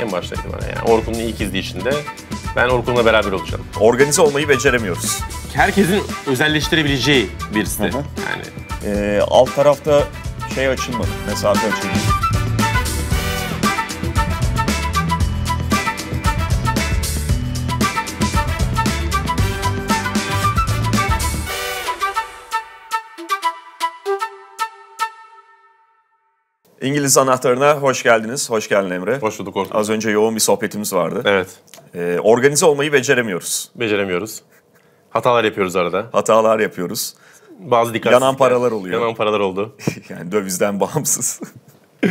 En başta itibaren yani. Orkun'un ilk izleyişinde ben Orkun'la beraber olacağım. Organize olmayı beceremiyoruz. Herkesin özelleştirebileceği bir site. Hı hı. Yani. Ee, alt tarafta şey açılmadı, mesafe açılmadı. İngiliz anahtarına hoş geldiniz. Hoş geldin Emre. Hoş bulduk Orkun. Az önce yoğun bir sohbetimiz vardı. Evet. Ee, organize olmayı beceremiyoruz. Beceremiyoruz. Hatalar yapıyoruz arada. Hatalar yapıyoruz. Bazı dikkatsizlikler. Yanan paralar oluyor. Yanan paralar oldu. yani dövizden bağımsız.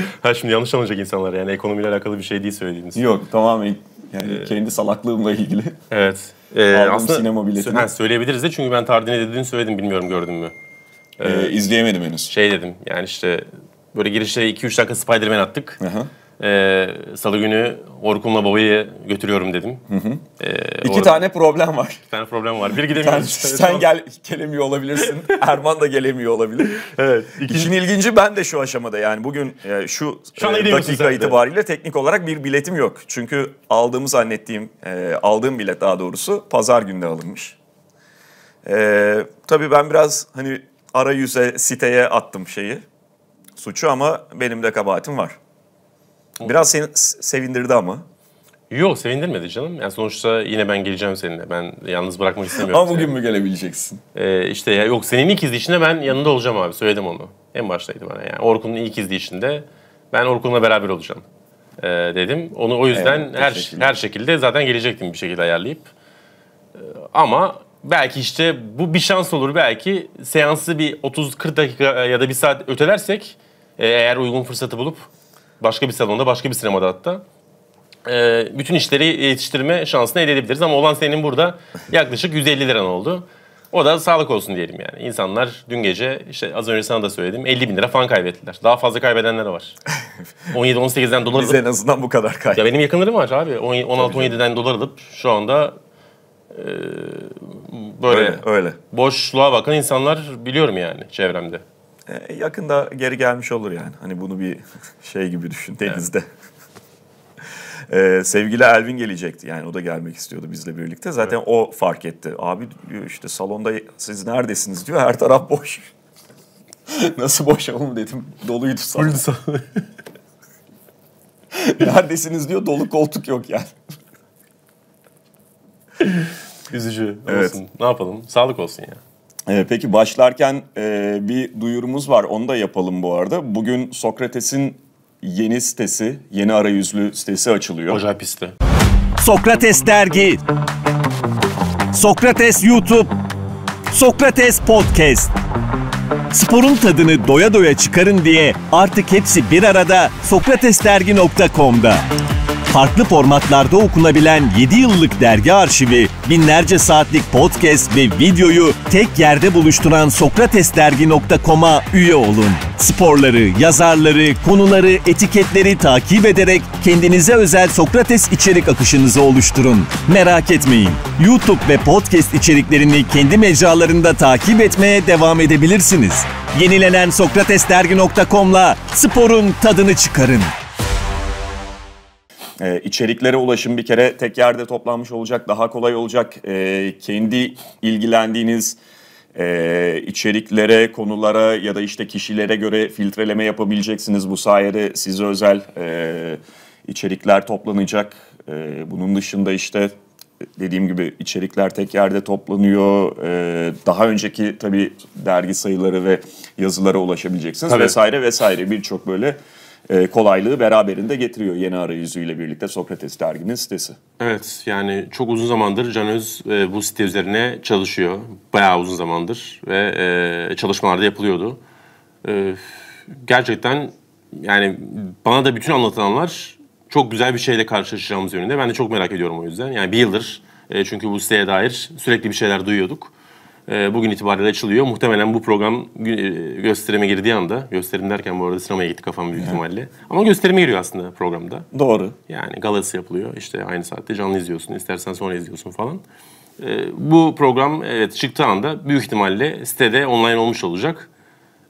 ha şimdi yanlış anlayacak insanlar yani ekonomiyle alakalı bir şey değil söylediğiniz. Yok tamamen yani ee, kendi salaklığımla ilgili. Evet. Ee, aslında sinema biletini. Ha, söyleyebiliriz de çünkü ben Tardin'e dediğini söyledim bilmiyorum gördün mü. Ee, ee, izleyemedim henüz. Şey dedim yani işte Böyle girişe 2-3 dakika Spider-Man attık. Aha. Ee, Salı günü Orkun'la babayı götürüyorum dedim. Hı hı. Ee, iki orada... tane problem var. İki tane problem var. Bir gidemiyoruz. sen, sen gel gelemiyor olabilirsin. Erman da gelemiyor olabilir. evet. İkinci... İşin ilginci ben de şu aşamada yani bugün e, şu, şu e, dakika itibariyle teknik olarak bir biletim yok. Çünkü aldığımı zannettiğim, e, aldığım bilet daha doğrusu pazar günde alınmış. E, tabii ben biraz hani ara yüze siteye attım şeyi suçu ama benim de kabahatim var. Biraz seni sevindirdi ama. Yok sevindirmedi canım. Yani sonuçta yine ben geleceğim seninle. Ben yalnız bırakmak istemiyorum. Ama bugün mü gelebileceksin? Ee, işte ya, yok senin ilk izleyişinde ben yanında olacağım abi. Söyledim onu. En baştaydı bana yani. Orkun'un ilk izleyişinde ben Orkun'la beraber olacağım ee, dedim. Onu o yüzden evet, her şekilde. her şekilde zaten gelecektim bir şekilde ayarlayıp. Ee, ama belki işte bu bir şans olur belki seansı bir 30-40 dakika ya da bir saat ötelersek e, eğer uygun fırsatı bulup başka bir salonda, başka bir sinemada hatta e, bütün işleri yetiştirme şansını elde edebiliriz. Ama olan senin burada yaklaşık 150 liran oldu. O da sağlık olsun diyelim yani. İnsanlar dün gece işte az önce sana da söyledim 50 bin lira falan kaybettiler. Daha fazla kaybedenler var. 17-18'den dolar alıp... Biz en azından bu kadar kaybettik. Ya benim yakınlarım var abi. 16-17'den dolar alıp şu anda e, böyle öyle, öyle. boşluğa bakan insanlar biliyorum yani çevremde. E, yakında geri gelmiş olur yani. Hani bunu bir şey gibi düşün denizde. Evet. e, sevgili Elvin gelecekti yani o da gelmek istiyordu bizle birlikte. Zaten evet. o fark etti. Abi diyor işte salonda siz neredesiniz diyor her taraf boş. Nasıl boş oğlum dedim. Doluydu salon. neredesiniz diyor dolu koltuk yok yani. Üzücü olsun. Evet. Ne yapalım? Sağlık olsun ya. Ee, peki başlarken e, bir duyurumuz var onu da yapalım bu arada. Bugün Sokrates'in yeni sitesi, yeni arayüzlü sitesi açılıyor. Hocam pisti. Sokrates Dergi Sokrates YouTube Sokrates Podcast Sporun tadını doya doya çıkarın diye artık hepsi bir arada sokratesdergi.com'da farklı formatlarda okunabilen 7 yıllık dergi arşivi, binlerce saatlik podcast ve videoyu tek yerde buluşturan sokratesdergi.com'a üye olun. Sporları, yazarları, konuları, etiketleri takip ederek kendinize özel Sokrates içerik akışınızı oluşturun. Merak etmeyin. YouTube ve podcast içeriklerini kendi mecralarında takip etmeye devam edebilirsiniz. Yenilenen sokratesdergi.com'la sporun tadını çıkarın. E, içeriklere ulaşım bir kere tek yerde toplanmış olacak, daha kolay olacak. E, kendi ilgilendiğiniz e, içeriklere, konulara ya da işte kişilere göre filtreleme yapabileceksiniz. Bu sayede size özel e, içerikler toplanacak. E, bunun dışında işte dediğim gibi içerikler tek yerde toplanıyor. Ee, daha önceki tabii dergi sayıları ve yazılara ulaşabileceksiniz tabii. vesaire vesaire birçok böyle e, kolaylığı beraberinde getiriyor yeni arayüzüyle birlikte Sokrates derginin sitesi. Evet yani çok uzun zamandır Canöz e, bu site üzerine çalışıyor. Bayağı uzun zamandır ve e, çalışmalarda yapılıyordu. E, gerçekten yani bana da bütün anlatılanlar çok güzel bir şeyle karşılaşacağımız yönünde. Ben de çok merak ediyorum o yüzden. Yani bir yıldır e, çünkü bu siteye dair sürekli bir şeyler duyuyorduk. Ee, bugün itibariyle açılıyor. Muhtemelen bu program e, gösterime girdiği anda, gösterim derken bu arada sinemaya gitti kafam büyük ihtimalle. Ama gösterime giriyor aslında programda. Doğru. Yani galası yapılıyor. İşte aynı saatte canlı izliyorsun, istersen sonra izliyorsun falan. Ee, bu program evet çıktığı anda büyük ihtimalle sitede online olmuş olacak.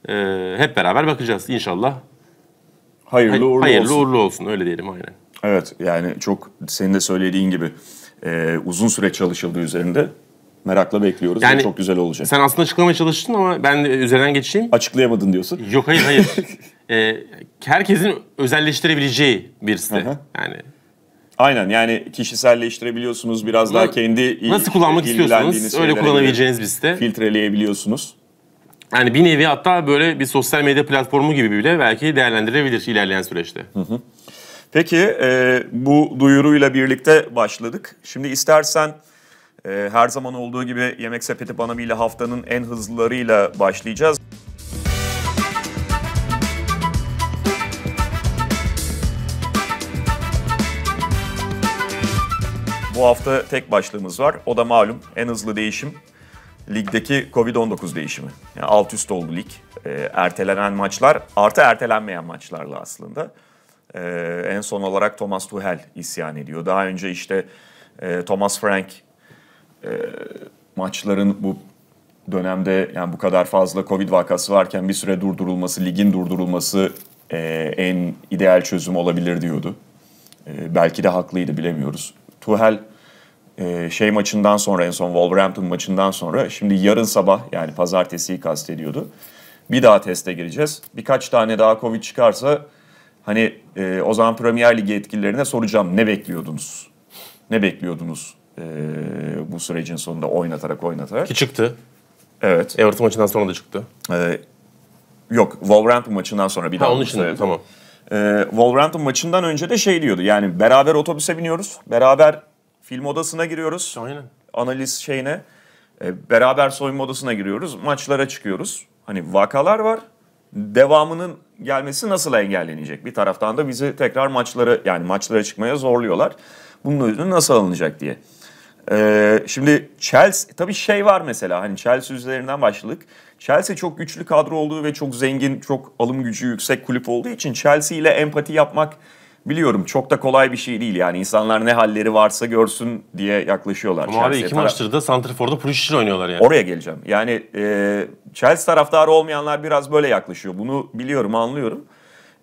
Ee, hep beraber bakacağız inşallah. Hayırlı uğurlu olsun. Hayırlı uğurlu olsun öyle diyelim aynen. Evet yani çok senin de söylediğin gibi e, uzun süre çalışıldığı üzerinde Merakla bekliyoruz. Yani, çok güzel olacak. Sen aslında açıklamaya çalıştın ama ben de üzerinden geçeyim. Açıklayamadın diyorsun. Yok hayır hayır. ee, herkesin özelleştirebileceği bir site. Yani Aynen yani kişiselleştirebiliyorsunuz biraz daha kendi nasıl kullanmak istiyorsanız öyle kullanabileceğiniz bir site. Filtreleyebiliyorsunuz. Yani bir nevi hatta böyle bir sosyal medya platformu gibi bile belki değerlendirebilir ilerleyen süreçte. Hı hı. Peki e, bu duyuruyla birlikte başladık. Şimdi istersen e, her zaman olduğu gibi Yemek Sepeti Panami ile haftanın en hızlılarıyla başlayacağız. Bu hafta tek başlığımız var. O da malum en hızlı değişim ligdeki Covid-19 değişimi. Yani alt üst oldu lig. E, ertelenen maçlar artı ertelenmeyen maçlarla aslında. E, en son olarak Thomas Tuchel isyan ediyor. Daha önce işte e, Thomas Frank e, maçların bu dönemde yani bu kadar fazla Covid vakası varken bir süre durdurulması, ligin durdurulması e, en ideal çözüm olabilir diyordu. E, belki de haklıydı bilemiyoruz. Tuhel e, şey maçından sonra en son Wolverhampton maçından sonra şimdi yarın sabah yani pazartesiyi kastediyordu. Bir daha teste gireceğiz. Birkaç tane daha Covid çıkarsa hani e, o zaman Premier Ligi etkilerine soracağım ne bekliyordunuz? Ne bekliyordunuz? Ee, bu sürecin sonunda oynatarak oynatarak. Ki çıktı. Evet. Everton maçından sonra da çıktı. E, yok Wolverhampton maçından sonra bir ha, daha. onun için tamam. E, Wolverhampton maçından önce de şey diyordu yani beraber otobüse biniyoruz, beraber film odasına giriyoruz. Aynen. Analiz şeyine. E, beraber soyunma odasına giriyoruz, maçlara çıkıyoruz. Hani vakalar var, devamının gelmesi nasıl engellenecek? Bir taraftan da bizi tekrar maçları yani maçlara çıkmaya zorluyorlar. Bunun önünü nasıl alınacak diye. Ee, şimdi Chelsea tabii şey var mesela hani Chelsea üzerinden başladık. Chelsea çok güçlü kadro olduğu ve çok zengin, çok alım gücü yüksek kulüp olduğu için Chelsea ile empati yapmak biliyorum çok da kolay bir şey değil. Yani insanlar ne halleri varsa görsün diye yaklaşıyorlar. Ama Chelsea abi iki maçtır da Santrifor'da Pulisic oynuyorlar yani. Oraya geleceğim. Yani e, Chelsea taraftarı olmayanlar biraz böyle yaklaşıyor. Bunu biliyorum, anlıyorum.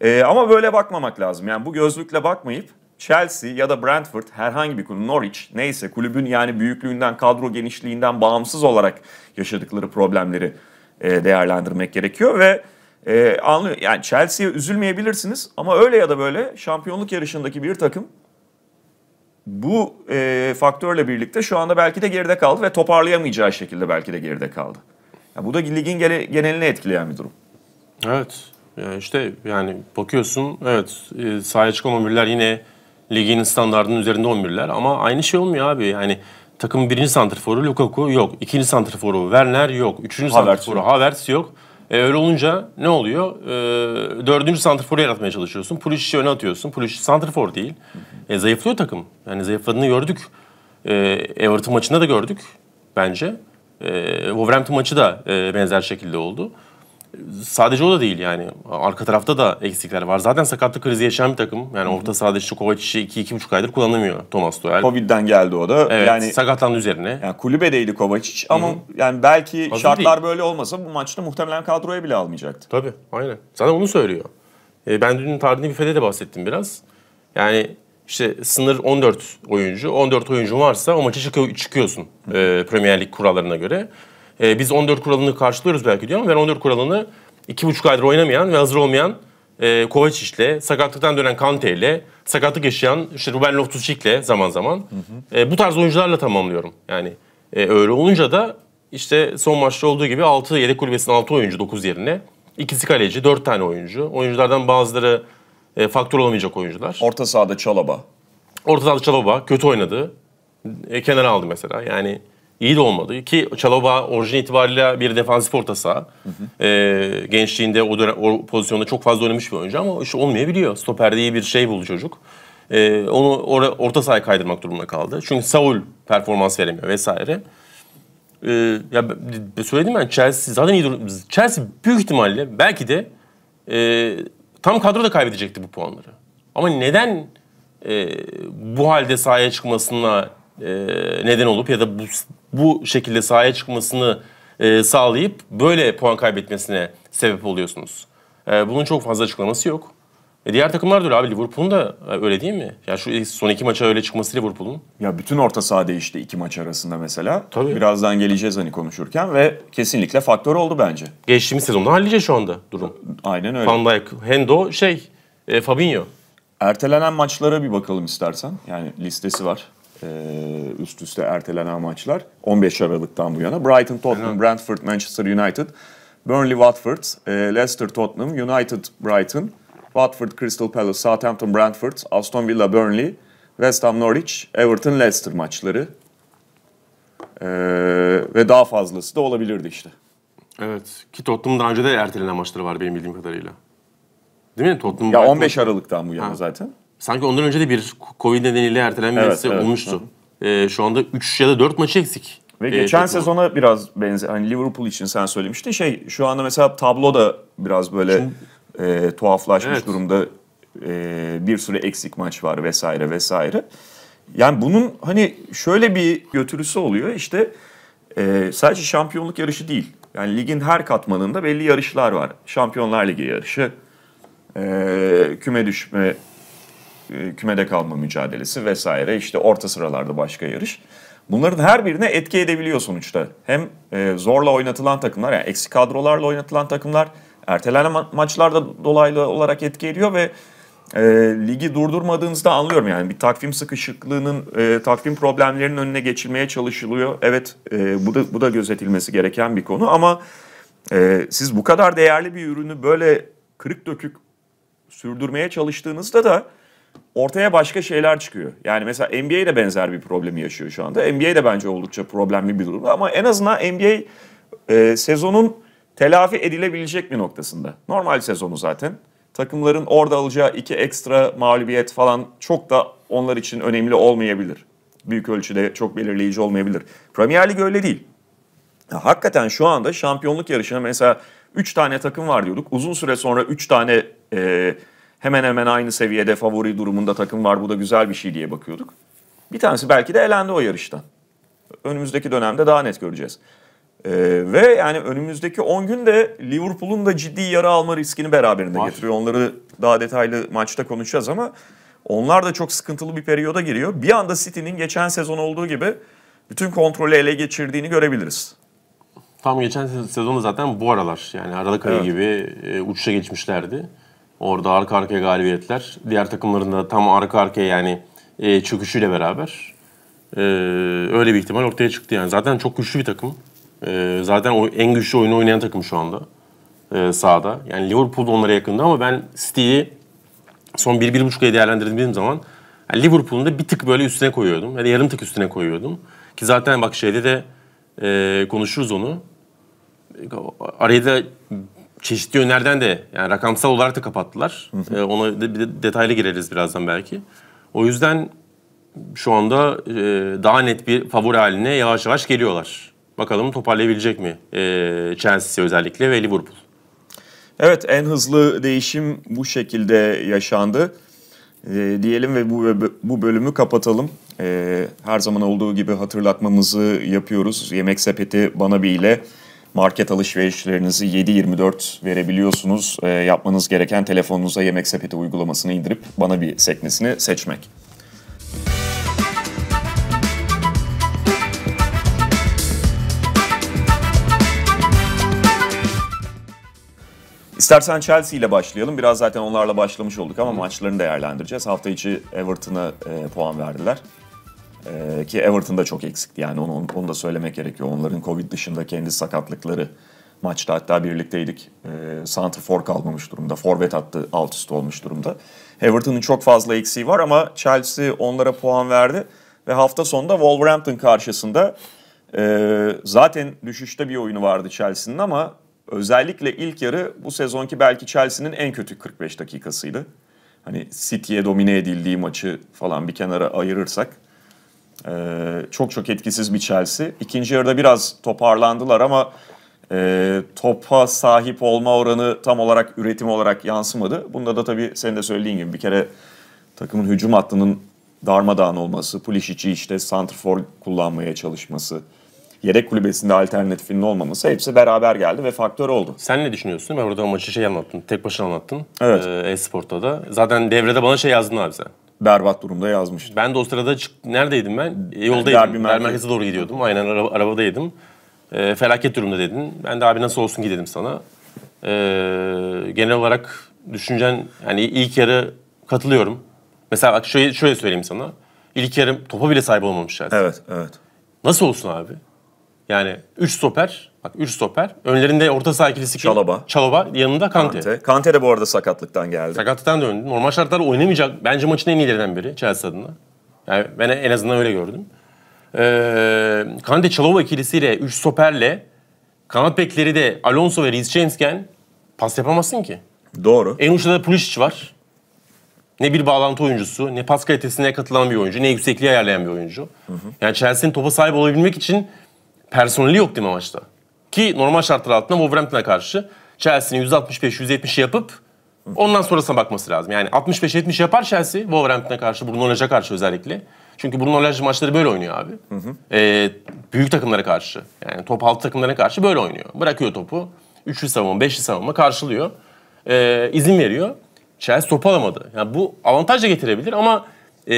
E, ama böyle bakmamak lazım. Yani bu gözlükle bakmayıp Chelsea ya da Brentford herhangi bir kulüp Norwich neyse kulübün yani büyüklüğünden kadro genişliğinden bağımsız olarak yaşadıkları problemleri e, değerlendirmek gerekiyor ve e, anlıyor yani Chelsea'ye üzülmeyebilirsiniz ama öyle ya da böyle şampiyonluk yarışındaki bir takım bu e, faktörle birlikte şu anda belki de geride kaldı ve toparlayamayacağı şekilde belki de geride kaldı. Yani bu da ligin gene, genelini etkileyen bir durum. Evet. Yani işte yani bakıyorsun evet e, sahaya çıkan 11'ler yine Ligin standartının üzerinde 11'ler ama aynı şey olmuyor abi. Yani takımın birinci santrforu Lukaku yok. ikinci santrforu Werner yok. Üçüncü Havertz santrforu Havertz yok. E, öyle olunca ne oluyor? E, dördüncü santrforu yaratmaya çalışıyorsun. Pulisic'i öne atıyorsun. Pulisic santrfor değil. E, zayıflıyor takım. Yani zayıfladığını gördük. E, Everton maçında da gördük bence. E, Wolverhampton maçı da e, benzer şekilde oldu sadece o da değil yani. Arka tarafta da eksikler var. Zaten sakatlık krizi yaşayan bir takım. Yani orta sahada işte Kovacic'i 2-2,5 aydır kullanamıyor Thomas Tuchel. Covid'den geldi o da. Evet, yani, sakatlandı üzerine. Yani kulübedeydi Kovacic ama Hı-hı. yani belki Hazır şartlar değil. böyle olmasa bu maçta muhtemelen kadroya bile almayacaktı. Tabii aynen. Zaten onu söylüyor. E, ben dün tarihinde bir FED'e bahsettim biraz. Yani işte sınır 14 oyuncu. 14 oyuncu varsa o maça çıkıyor, çıkıyorsun Hı e, Premier Lig kurallarına göre. E, biz 14 kuralını karşılıyoruz belki diyorum. ama ben 14 kuralını 2,5 aydır oynamayan ve hazır olmayan e, Kovacic'le, sakatlıktan dönen Kante'yle, sakatlık yaşayan işte Ruben Loftus-Cheek'le zaman zaman hı hı. E, bu tarz oyuncularla tamamlıyorum. Yani e, öyle olunca da işte son maçta olduğu gibi 6 yedek kulübesinin 6 oyuncu 9 yerine ikisi kaleci, 4 tane oyuncu. Oyunculardan bazıları e, faktör olamayacak oyuncular. Orta sahada Çalaba. Orta sahada Çalaba kötü oynadı. E, kenara aldı mesela. Yani iyi de olmadı. Ki Çalaba orijin itibariyle bir defansif orta saha. E, gençliğinde o, dönem, o pozisyonda çok fazla oynamış bir oyuncu ama iş olmayabiliyor. Stoperde iyi bir şey buldu çocuk. E, onu or orta sahaya kaydırmak durumunda kaldı. Çünkü Saul performans veremiyor vesaire. E, ya söyledim ben Chelsea zaten iyi durum. Chelsea büyük ihtimalle belki de e, tam kadroda kaybedecekti bu puanları. Ama neden e, bu halde sahaya çıkmasına e, neden olup ya da bu bu şekilde sahaya çıkmasını e, sağlayıp böyle puan kaybetmesine sebep oluyorsunuz. E, bunun çok fazla açıklaması yok. E diğer takımlar da öyle abi. Liverpool'un da e, öyle değil mi? Ya şu son iki maça öyle çıkması Liverpool'un. Ya bütün orta saha değişti iki maç arasında mesela. Tabii. Birazdan geleceğiz hani konuşurken ve kesinlikle faktör oldu bence. Geçtiğimiz sezonda hallice şu anda durum. Aynen öyle. Van Dijk, Hendo, şey, e, Fabinho. Ertelenen maçlara bir bakalım istersen. Yani listesi var. Ee, üst üste ertelenen maçlar 15 Aralık'tan bu yana. Brighton, Tottenham, Brentford, Manchester United, Burnley, Watford, ee, Leicester, Tottenham, United, Brighton, Watford, Crystal Palace, Southampton, Brentford, Aston Villa, Burnley, West Ham, Norwich, Everton, Leicester maçları ee, ve daha fazlası da olabilirdi işte. Evet. Ki Tottenham daha önce de ertelenen maçları var benim bildiğim kadarıyla. Değil mi? Tottenham ya 15 Aralık'tan bu yana ha. zaten sanki ondan önce de bir Covid nedeniyle ertelenmesi evet, evet, olmuştu. E, şu anda 3 ya da 4 maçı eksik. Ve geçen e, geçen sezona var. biraz benzer. Hani Liverpool için sen söylemiştin. Şey şu anda mesela tablo da biraz böyle Şimdi, e, tuhaflaşmış evet. durumda. E, bir sürü eksik maç var vesaire vesaire. Yani bunun hani şöyle bir götürüsü oluyor. işte e, sadece şampiyonluk yarışı değil. Yani ligin her katmanında belli yarışlar var. Şampiyonlar Ligi yarışı, e, küme düşme e, kümede kalma mücadelesi vesaire işte orta sıralarda başka yarış. Bunların her birine etki edebiliyor sonuçta. Hem e, zorla oynatılan takımlar yani eksik kadrolarla oynatılan takımlar ertelenen maçlarda dolaylı olarak etki ediyor ve e, ligi durdurmadığınızda anlıyorum yani bir takvim sıkışıklığının e, takvim problemlerinin önüne geçilmeye çalışılıyor. Evet e, bu da bu da gözetilmesi gereken bir konu ama e, siz bu kadar değerli bir ürünü böyle kırık dökük sürdürmeye çalıştığınızda da ortaya başka şeyler çıkıyor. Yani mesela NBA de benzer bir problemi yaşıyor şu anda. NBA de bence oldukça problemli bir durumda ama en azından NBA e, sezonun telafi edilebilecek bir noktasında. Normal sezonu zaten. Takımların orada alacağı iki ekstra mağlubiyet falan çok da onlar için önemli olmayabilir. Büyük ölçüde çok belirleyici olmayabilir. Premier Lig öyle değil. Ya, hakikaten şu anda şampiyonluk yarışına mesela 3 tane takım var diyorduk. Uzun süre sonra 3 tane e, hemen hemen aynı seviyede favori durumunda takım var bu da güzel bir şey diye bakıyorduk. Bir tanesi belki de elendi o yarıştan. Önümüzdeki dönemde daha net göreceğiz. Ee, ve yani önümüzdeki 10 gün de Liverpool'un da ciddi yara alma riskini beraberinde Var. getiriyor. Onları daha detaylı maçta konuşacağız ama onlar da çok sıkıntılı bir periyoda giriyor. Bir anda City'nin geçen sezon olduğu gibi bütün kontrolü ele geçirdiğini görebiliriz. Tam geçen sezonu zaten bu aralar yani Aralık ayı evet. gibi e, uçuşa geçmişlerdi. Orada arka arkaya galibiyetler. Diğer takımların da tam arka arkaya yani e, çöküşüyle beraber e, öyle bir ihtimal ortaya çıktı yani. Zaten çok güçlü bir takım. E, zaten o, en güçlü oyunu oynayan takım şu anda e, sahada. Yani Liverpool da onlara yakındı ama ben City'yi son 1-1.5'e değerlendirdiğim zaman yani Liverpool'un da bir tık böyle üstüne koyuyordum. Yani yarım tık üstüne koyuyordum. Ki zaten bak şeyde de e, konuşuruz onu. Araya da çeşitli yönlerden de yani rakamsal olarak da kapattılar. E, ona de, de, detaylı gireriz birazdan belki. O yüzden şu anda e, daha net bir favori haline yavaş yavaş geliyorlar. Bakalım toparlayabilecek mi e, Chelsea özellikle ve Liverpool. Evet en hızlı değişim bu şekilde yaşandı. E, diyelim ve bu, bu bölümü kapatalım. E, her zaman olduğu gibi hatırlatmamızı yapıyoruz. Yemek sepeti bana bir ile market alışverişlerinizi 7-24 verebiliyorsunuz. E, yapmanız gereken telefonunuza Yemek Sepeti uygulamasını indirip bana bir sekmesini seçmek. İstersen Chelsea ile başlayalım. Biraz zaten onlarla başlamış olduk ama maçlarını değerlendireceğiz. Hafta içi Everton'a e, puan verdiler. Ee, ki Everton'da çok eksikti yani onu, onu da söylemek gerekiyor. Onların Covid dışında kendi sakatlıkları maçta hatta birlikteydik. E, For kalmamış durumda. Forvet attı alt üst olmuş durumda. Everton'ın çok fazla eksiği var ama Chelsea onlara puan verdi. Ve hafta sonunda Wolverhampton karşısında e, zaten düşüşte bir oyunu vardı Chelsea'nin ama özellikle ilk yarı bu sezonki belki Chelsea'nin en kötü 45 dakikasıydı. Hani City'ye domine edildiği maçı falan bir kenara ayırırsak ee, çok çok etkisiz bir Chelsea. İkinci yarıda biraz toparlandılar ama e, topa sahip olma oranı tam olarak üretim olarak yansımadı. Bunda da tabii senin de söylediğin gibi bir kere takımın hücum hattının darmadağın olması, Pulisic'i işte santrfor kullanmaya çalışması, yedek kulübesinde alternatifinin olmaması hepsi beraber geldi ve faktör oldu. Sen ne düşünüyorsun? Ben orada o maçı şey anlattın, tek başına anlattın. Evet. Ee, E-Sport'ta da. Zaten devrede bana şey yazdın abi sen berbat durumda yazmıştı. Ben de o sırada çık, neredeydim ben? E, yoldaydım. Derbi, merkez. merkeze doğru gidiyordum. Aynen ara, arabadaydım. E, felaket durumda dedin. Ben de abi nasıl olsun ki dedim sana. E, genel olarak düşüncen hani ilk yarı katılıyorum. Mesela bak şöyle, şöyle söyleyeyim sana. İlk yarım topa bile sahip olmamış zaten. Evet, evet. Nasıl olsun abi? Yani 3 stoper Bak Ürstoper. Önlerinde orta saha ikilisi Çalaba. Çalaba yanında Kante. Kante. Kante de bu arada sakatlıktan geldi. Sakatlıktan döndü. Normal şartlarda oynamayacak. Bence maçın en iyilerinden biri Chelsea adına. Yani ben en azından öyle gördüm. Ee, Kante Çalaba ikilisiyle, 3 stoperle kanat bekleri de Alonso ve Reece James'ken pas yapamazsın ki. Doğru. En uçta da Pulisic var. Ne bir bağlantı oyuncusu, ne pas kalitesine katılan bir oyuncu, ne yüksekliği ayarlayan bir oyuncu. Hı hı. Yani Chelsea'nin topa sahip olabilmek için personeli yok değil mi maçta? Ki normal şartlar altında Wolverhampton'a karşı Chelsea'nin 165-170 yapıp ondan sonrasına bakması lazım. Yani 65-70 yapar Chelsea Wolverhampton'a karşı, Bruno Laj'a karşı özellikle. Çünkü Bruno Laj maçları böyle oynuyor abi. Hı hı. Ee, büyük takımlara karşı, yani top altı takımlara karşı böyle oynuyor. Bırakıyor topu, üçlü savunma, beşli savunma karşılıyor. Ee, izin veriyor. Chelsea topu alamadı. Yani bu avantaj da getirebilir ama e,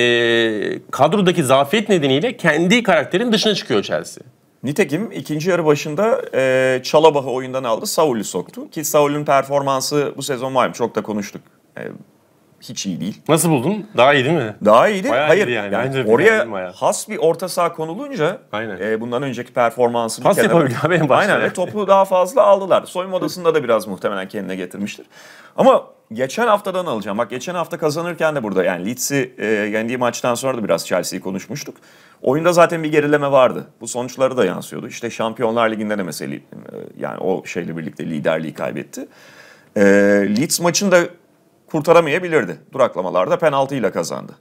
kadrodaki zafiyet nedeniyle kendi karakterin dışına çıkıyor Chelsea. Nitekim ikinci yarı başında e, Çalabah'ı oyundan aldı, Saul'ü soktu. Ki Saul'ün performansı bu sezon var mı çok da konuştuk. E, hiç iyi değil. Nasıl buldun? Daha iyi değil mi? Daha iyiydi. Bayağı Hayır iyiydi yani. yani oraya bayağı. has bir orta saha konulunca Aynen. E, bundan önceki performansını Pas kenara... yapabildi başta. Aynen yani. topu daha fazla aldılar. Soyunma odasında da biraz muhtemelen kendine getirmiştir. Ama geçen haftadan alacağım. Bak geçen hafta kazanırken de burada yani Leeds'i e, yendiği maçtan sonra da biraz Chelsea'yi konuşmuştuk. Oyunda zaten bir gerileme vardı. Bu sonuçları da yansıyordu. İşte Şampiyonlar Ligi'nde de mesela e, yani o şeyle birlikte liderliği kaybetti. E, Leeds maçını da kurtaramayabilirdi. Duraklamalarda penaltıyla kazandı.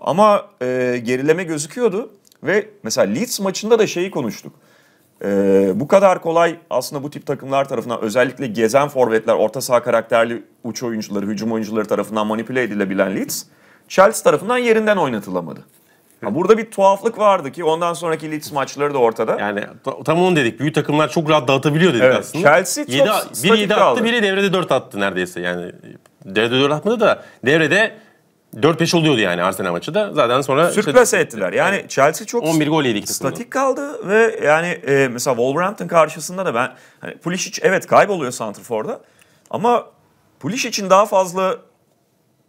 Ama e, gerileme gözüküyordu ve mesela Leeds maçında da şeyi konuştuk. Ee, bu kadar kolay aslında bu tip takımlar tarafından özellikle gezen forvetler, orta saha karakterli uç oyuncuları, hücum oyuncuları tarafından manipüle edilebilen Leeds, Chelsea tarafından yerinden oynatılamadı. Ha, burada bir tuhaflık vardı ki ondan sonraki Leeds maçları da ortada. Yani tam onu dedik. Büyük takımlar çok rahat dağıtabiliyor dedik evet, aslında. Chelsea çok 7, biri 7 attı, biri devrede 4 attı neredeyse. Yani devrede 4 atmadı da devrede 4-5 oluyordu yani Arsenal maçı da. Zaten sonra... Sürklase şey- işte, ettiler. Yani evet. Chelsea çok 11 gol yedik statik kaldı ve yani e, mesela Wolverhampton karşısında da ben... Hani Pulisic evet kayboluyor Santrfor'da ama Pulisic'in daha fazla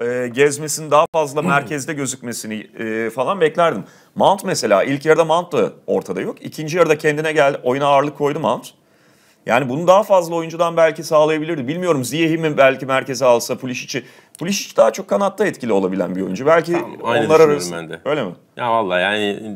e, gezmesini, daha fazla hmm. merkezde gözükmesini e, falan beklerdim. Mount mesela ilk yarıda Mount da ortada yok. İkinci yarıda kendine gel, oyuna ağırlık koydu Mount. Yani bunu daha fazla oyuncudan belki sağlayabilirdi. Bilmiyorum Ziyeh'i mi belki merkeze alsa, Pulisic'i Pulisic daha çok kanatta etkili olabilen bir oyuncu. Belki tamam, aynı onlar arası. Ben de. Öyle mi? Ya valla yani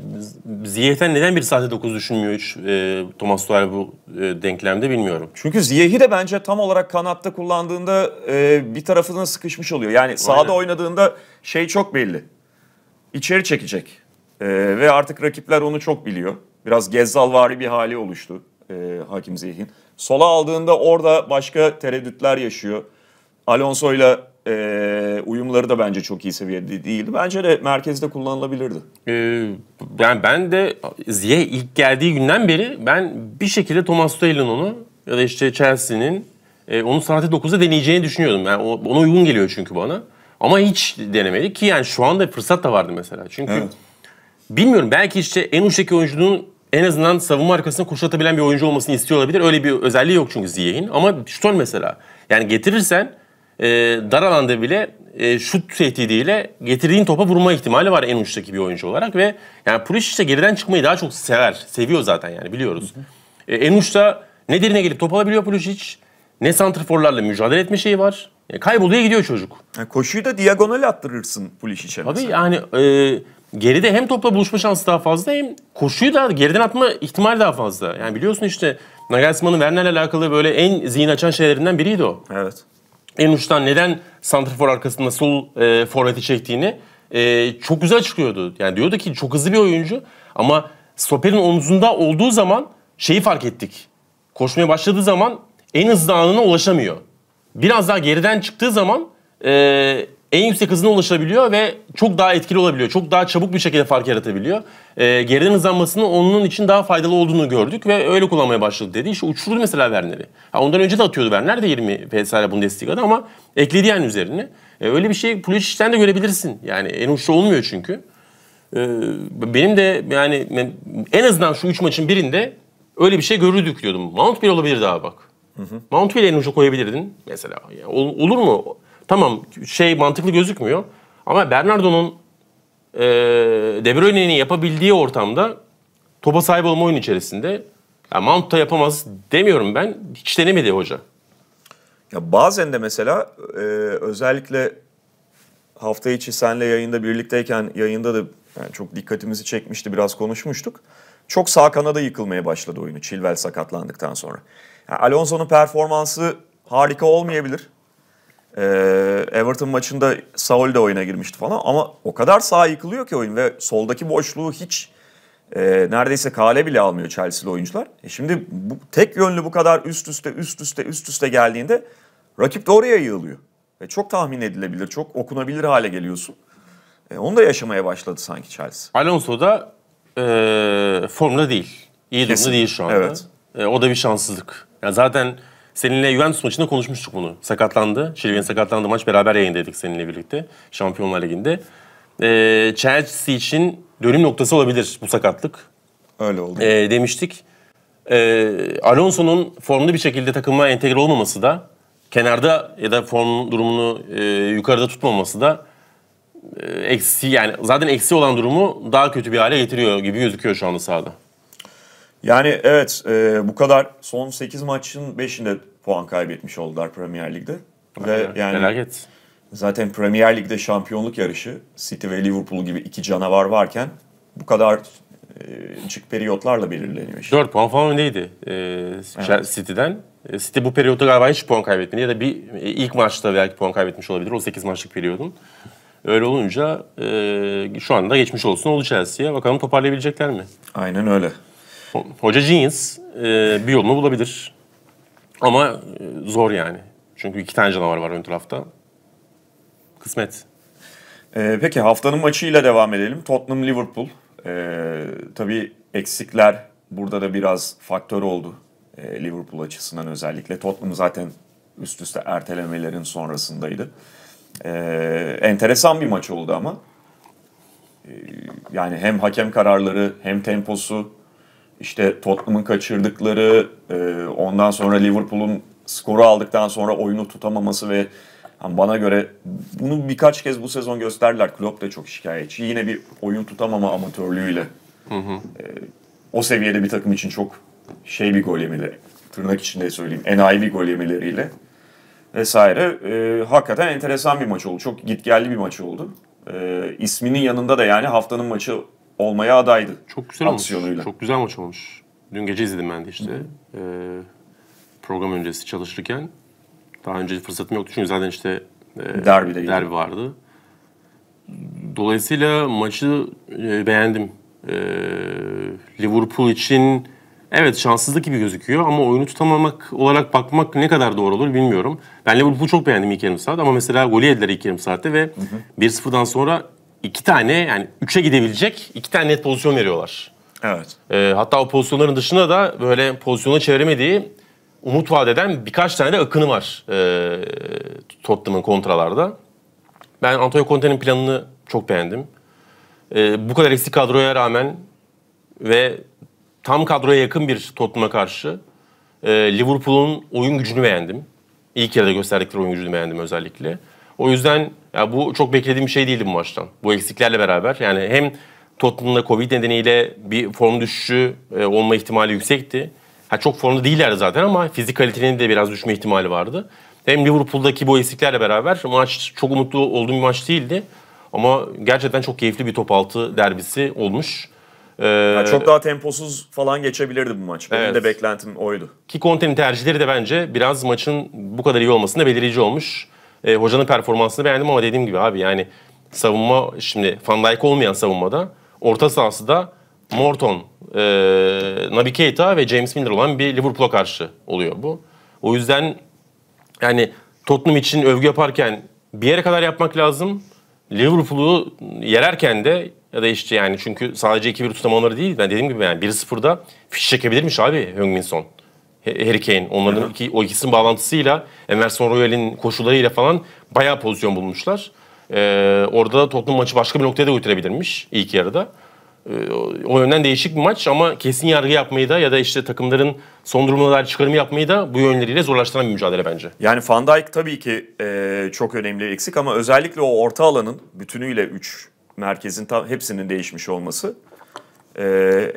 Ziyeh'ten neden bir saatte 9 düşünmüyor hiç e, Thomas Tuchel bu e, denklemde bilmiyorum. Çünkü Ziyeh'i de bence tam olarak kanatta kullandığında e, bir tarafına sıkışmış oluyor. Yani sahada Aynen. oynadığında şey çok belli. İçeri çekecek. E, ve artık rakipler onu çok biliyor. Biraz gezzalvari bir hali oluştu e, Hakim Ziyeh'in. Sola aldığında orada başka tereddütler yaşıyor. Alonso'yla e, uyumları da bence çok iyi seviyede değildi. Bence de merkezde kullanılabilirdi. Ee, yani ben de Ziye ilk geldiği günden beri ben bir şekilde Thomas Tuchel'in onu ya da işte Chelsea'nin e, onu saate 9'da deneyeceğini düşünüyordum. Yani ona uygun geliyor çünkü bana. Ama hiç denemedik ki yani şu anda fırsat da vardı mesela. Çünkü evet. bilmiyorum belki işte en uçtaki oyuncunun en azından savunma arkasına koşu bir oyuncu olmasını istiyor olabilir. Öyle bir özelliği yok çünkü Ziye'in. Ama Stone mesela yani getirirsen e, dar alanda bile e, şut tehdidiyle getirdiğin topa vurma ihtimali var en uçtaki bir oyuncu olarak ve yani Pulisic de geriden çıkmayı daha çok sever. Seviyor zaten yani biliyoruz. Hı hı. E, en uçta ne derine gelip top alabiliyor Pulisic ne santrforlarla mücadele etme şeyi var. E, kayboluyor gidiyor çocuk. Yani e, koşuyu da diagonal attırırsın Pulisic'e. Tabii mesela. yani e, geride hem topla buluşma şansı daha fazla hem koşuyu da geriden atma ihtimali daha fazla. Yani biliyorsun işte Nagelsmann'ın Werner'le alakalı böyle en zihin açan şeylerinden biriydi o. Evet en uçtan neden santrafor arkasında sol e, forveti çektiğini e, çok güzel açıklıyordu. Yani diyordu ki çok hızlı bir oyuncu ama stoperin omzunda olduğu zaman şeyi fark ettik. Koşmaya başladığı zaman en hızlı anına ulaşamıyor. Biraz daha geriden çıktığı zaman e, en yüksek hızına ulaşabiliyor ve çok daha etkili olabiliyor. Çok daha çabuk bir şekilde fark yaratabiliyor. E, geriden hızlanmasının onun için daha faydalı olduğunu gördük ve öyle kullanmaya başladı dedi. İşte uçurdu mesela Werner'i. Ha, ondan önce de atıyordu Werner de 20 PS'lerle Bundesliga'da ama ekledi yani üzerine. E, öyle bir şey Pulisic'ten de görebilirsin. Yani en uçta olmuyor çünkü. E, benim de yani en azından şu 3 maçın birinde öyle bir şey görürdük diyordum. Mount bile olabilirdi abi bak. Hı hı. Mount bile en uca koyabilirdin mesela. Yani, ol, olur mu? Tamam şey mantıklı gözükmüyor ama Bernardo'nun e, De Bruyne'nin yapabildiği ortamda topa sahip olma oyun içerisinde yani Mount da yapamaz demiyorum ben. Hiç denemedi hoca. Ya bazen de mesela e, özellikle hafta içi senle yayında birlikteyken yayında da yani çok dikkatimizi çekmişti biraz konuşmuştuk. Çok sağ kanada yıkılmaya başladı oyunu Chilwell sakatlandıktan sonra. Yani Alonso'nun performansı harika olmayabilir. E, Everton maçında Saul de oyuna girmişti falan ama o kadar sağ yıkılıyor ki oyun ve soldaki boşluğu hiç e, neredeyse kale bile almıyor Chelsea'li oyuncular. E şimdi bu, tek yönlü bu kadar üst üste üst üste üst üste geldiğinde rakip de oraya yığılıyor. Ve çok tahmin edilebilir, çok okunabilir hale geliyorsun. E, onu da yaşamaya başladı sanki Chelsea. Alonso da e, formda değil. İyi durumda değil şu anda. Evet. E, o da bir şanssızlık. Yani zaten Seninle Juventus maçında konuşmuştuk bunu. Sakatlandı. Şilvin sakatlandı. Maç beraber yayındaydık seninle birlikte. Şampiyonlar Ligi'nde. Ee, Chelsea için dönüm noktası olabilir bu sakatlık. Öyle oldu. Ee, demiştik. Ee, Alonso'nun formlu bir şekilde takıma entegre olmaması da kenarda ya da form durumunu e, yukarıda tutmaması da e, eksi yani zaten eksi olan durumu daha kötü bir hale getiriyor gibi gözüküyor şu anda sahada. Yani evet e, bu kadar son 8 maçın 5'inde puan kaybetmiş oldular Premier Lig'de. Ve yani felaket. zaten Premier Lig'de şampiyonluk yarışı City ve Liverpool gibi iki canavar varken bu kadar e, çık periyotlarla belirleniyor. Işte. 4 puan falan neydi e, evet. City'den. E, City bu periyotta galiba hiç puan kaybetmedi ya da bir e, ilk maçta belki puan kaybetmiş olabilir o 8 maçlık periyodun. Öyle olunca e, şu anda geçmiş olsun oldu Chelsea'ye. Bakalım toparlayabilecekler mi? Aynen öyle. Hoca genius e, bir yolunu bulabilir. Ama e, zor yani. Çünkü iki tane canavar var ön tarafta. Kısmet. E, peki haftanın maçıyla devam edelim. Tottenham Liverpool. E, tabii eksikler burada da biraz faktör oldu. E, Liverpool açısından özellikle. Tottenham zaten üst üste ertelemelerin sonrasındaydı. E, enteresan bir maç oldu ama. E, yani hem hakem kararları hem temposu işte Tottenham'ın kaçırdıkları, e, ondan sonra Liverpool'un skoru aldıktan sonra oyunu tutamaması ve yani bana göre bunu birkaç kez bu sezon gösterdiler. Klopp da çok şikayetçi. Yine bir oyun tutamama amatörlüğüyle. Hı hı. E, o seviyede bir takım için çok şey bir gol yemeleri. Tırnak içinde söyleyeyim. Enayi bir gol yemeleriyle. Vesaire. E, hakikaten enteresan bir maç oldu. Çok git geldi bir maç oldu. E, isminin yanında da yani haftanın maçı olmaya adaydı. Çok güzel olmuş. Çok güzel maç olmuş. Dün gece izledim ben de işte. Ee, program öncesi çalışırken. Daha önce fırsatım yoktu çünkü zaten işte e, Derbide derbi vardı. Dolayısıyla maçı e, beğendim. E, Liverpool için evet şanssızlık gibi gözüküyor ama oyunu tutamamak olarak bakmak ne kadar doğru olur bilmiyorum. Ben Liverpool'u çok beğendim ilk yarım saat ama mesela golü yediler ilk yarım saatte ve 1-0'dan sonra iki tane yani üçe gidebilecek iki tane net pozisyon veriyorlar. Evet. E, hatta o pozisyonların dışında da böyle pozisyonu çeviremediği umut vaat eden birkaç tane de akını var e, Tottenham'ın kontralarda. Ben Antonio Conte'nin planını çok beğendim. E, bu kadar eksik kadroya rağmen ve tam kadroya yakın bir Tottenham'a karşı e, Liverpool'un oyun gücünü beğendim. İlk yarıda gösterdikleri oyun gücünü beğendim özellikle. O yüzden ya bu çok beklediğim bir şey değildi bu maçtan. Bu eksiklerle beraber yani hem Tottenham'da Covid nedeniyle bir form düşüşü e, olma ihtimali yüksekti. Ha çok formda değillerdi zaten ama fizik kalitenin de biraz düşme ihtimali vardı. Hem Liverpool'daki bu eksiklerle beraber maç çok umutlu olduğum bir maç değildi. Ama gerçekten çok keyifli bir top altı derbisi olmuş. Ee, yani çok daha temposuz falan geçebilirdi bu maç. Benim evet. de beklentim oydu. Ki Conte'nin tercihleri de bence biraz maçın bu kadar iyi olmasında belirici olmuş. E, hocanın performansını beğendim ama dediğim gibi abi yani savunma şimdi Van Dijk olmayan savunmada orta sahası da Morton, e, Naby Keita ve James Milner olan bir Liverpool'a karşı oluyor bu. O yüzden yani Tottenham için övgü yaparken bir yere kadar yapmak lazım. Liverpool'u yererken de ya da işte yani çünkü sadece 2-1 tutamaları değil. Ben dediğim gibi yani 1-0'da fiş çekebilirmiş abi Heung-Min Son. Harry Kane. Onların iki, o ikisinin bağlantısıyla Emerson Royal'in koşullarıyla falan bayağı pozisyon bulmuşlar. Ee, orada Tottenham maçı başka bir noktaya da götürebilirmiş ilk yarıda. Ee, o yönden değişik bir maç ama kesin yargı yapmayı da ya da işte takımların son durumuna dair çıkarımı yapmayı da bu yönleriyle zorlaştıran bir mücadele bence. Yani Van Dijk tabii ki e, çok önemli eksik ama özellikle o orta alanın bütünüyle 3 merkezin tam hepsinin değişmiş olması e,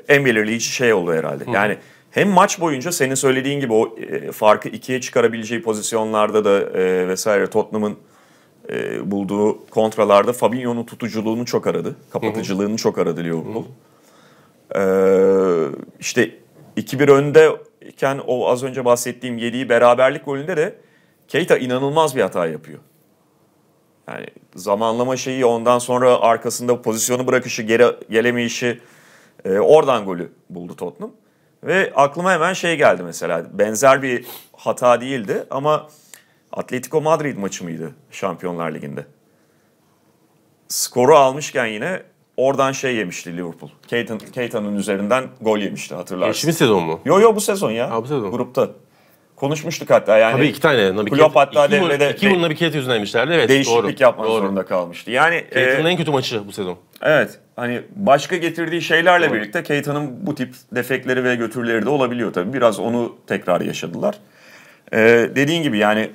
en belirleyici şey oldu herhalde. Hı. Yani hem maç boyunca senin söylediğin gibi o e, farkı ikiye çıkarabileceği pozisyonlarda da e, vesaire Tottenham'ın e, bulduğu kontralarda Fabinho'nun tutuculuğunu çok aradı. Kapatıcılığını çok aradı Liverpool. E, İşte 2-1 öndeyken o az önce bahsettiğim yediği beraberlik golünde de Keita inanılmaz bir hata yapıyor. Yani zamanlama şeyi ondan sonra arkasında pozisyonu bırakışı, geri gelemeyişi e, oradan golü buldu Tottenham. Ve aklıma hemen şey geldi mesela. Benzer bir hata değildi ama Atletico Madrid maçı mıydı Şampiyonlar Ligi'nde? Skoru almışken yine oradan şey yemişti Liverpool. Keita'nın Keita'nın üzerinden gol yemişti hatırlarsın. Geçmiş sezon mu? Yo yo bu sezon ya. Ha, bu sezon. Grupta. Konuşmuştuk hatta yani. Tabii iki tane. Nabi Klopp hatta iki, devrede. İki bununla bir kez yüzünden yemişlerdi. Evet, değişiklik doğru, yapmak doğru. zorunda kalmıştı. Yani Keita'nın e, en kötü maçı bu sezon. Evet hani başka getirdiği şeylerle Doğru. birlikte Keita'nın bu tip defekleri ve götürleri de olabiliyor tabii. Biraz onu tekrar yaşadılar. Ee, dediğin gibi yani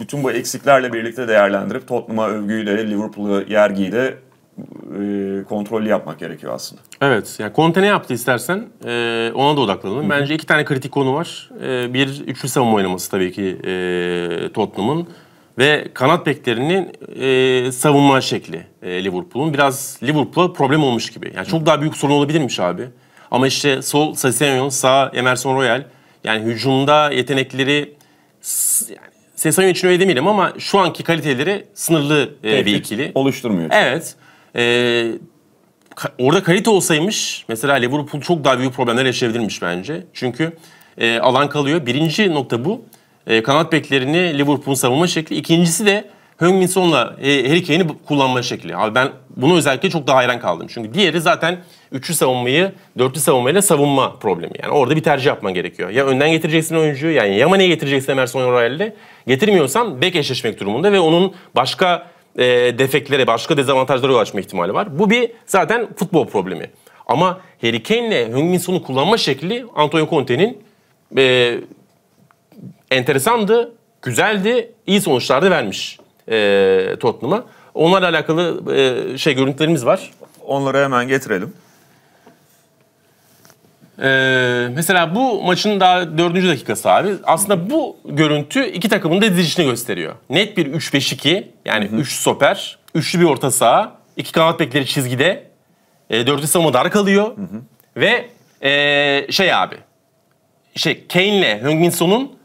bütün bu eksiklerle birlikte değerlendirip Tottenham'a övgüyle Liverpool'u yergiyle e, kontrollü yapmak gerekiyor aslında. Evet. Yani Conte ne yaptı istersen e, ona da odaklanalım. Bence iki tane kritik konu var. E, bir üçlü savunma oynaması tabii ki e, Tottenham'ın ve kanat beklerinin e, savunma şekli e, Liverpool'un. Biraz Liverpool'a problem olmuş gibi. Yani çok daha büyük sorun olabilirmiş abi. Ama işte sol Sesenyon, sağ Emerson Royal. Yani hücumda yetenekleri yani Sesenyon için öyle demeyelim ama şu anki kaliteleri sınırlı e, bir ikili. Oluşturmuyor. Evet. E, ka- orada kalite olsaymış mesela Liverpool çok daha büyük problemler yaşayabilirmiş bence. Çünkü e, alan kalıyor. Birinci nokta bu. E, kanat beklerini Liverpool'un savunma şekli. İkincisi de Heung-min Son'la e, Harry Kane'i kullanma şekli. Abi ben bunu özellikle çok daha hayran kaldım. Çünkü diğeri zaten üçlü savunmayı, dörtlü savunmayla savunma problemi. Yani orada bir tercih yapman gerekiyor. Ya önden getireceksin oyuncuyu, yani Yamane'ye getireceksin Emerson Royal'le. Getirmiyorsan bek eşleşmek durumunda ve onun başka e, defeklere, başka dezavantajlara yol açma ihtimali var. Bu bir zaten futbol problemi. Ama Harry Kane'le heung Son'u kullanma şekli Antonio Conte'nin e, enteresandı, güzeldi, iyi sonuçlar da vermiş e, Tottenham'a. Onlarla alakalı e, şey görüntülerimiz var. Onları hemen getirelim. Ee, mesela bu maçın daha dördüncü dakikası abi. Aslında bu görüntü iki takımın da dizilişini gösteriyor. Net bir 3-5-2 yani 3 soper, üçlü bir orta saha, iki kanat bekleri çizgide, e, dörtlü savunma dar kalıyor. Hı hı. Ve e, şey abi, şey Kane'le Hönginson'un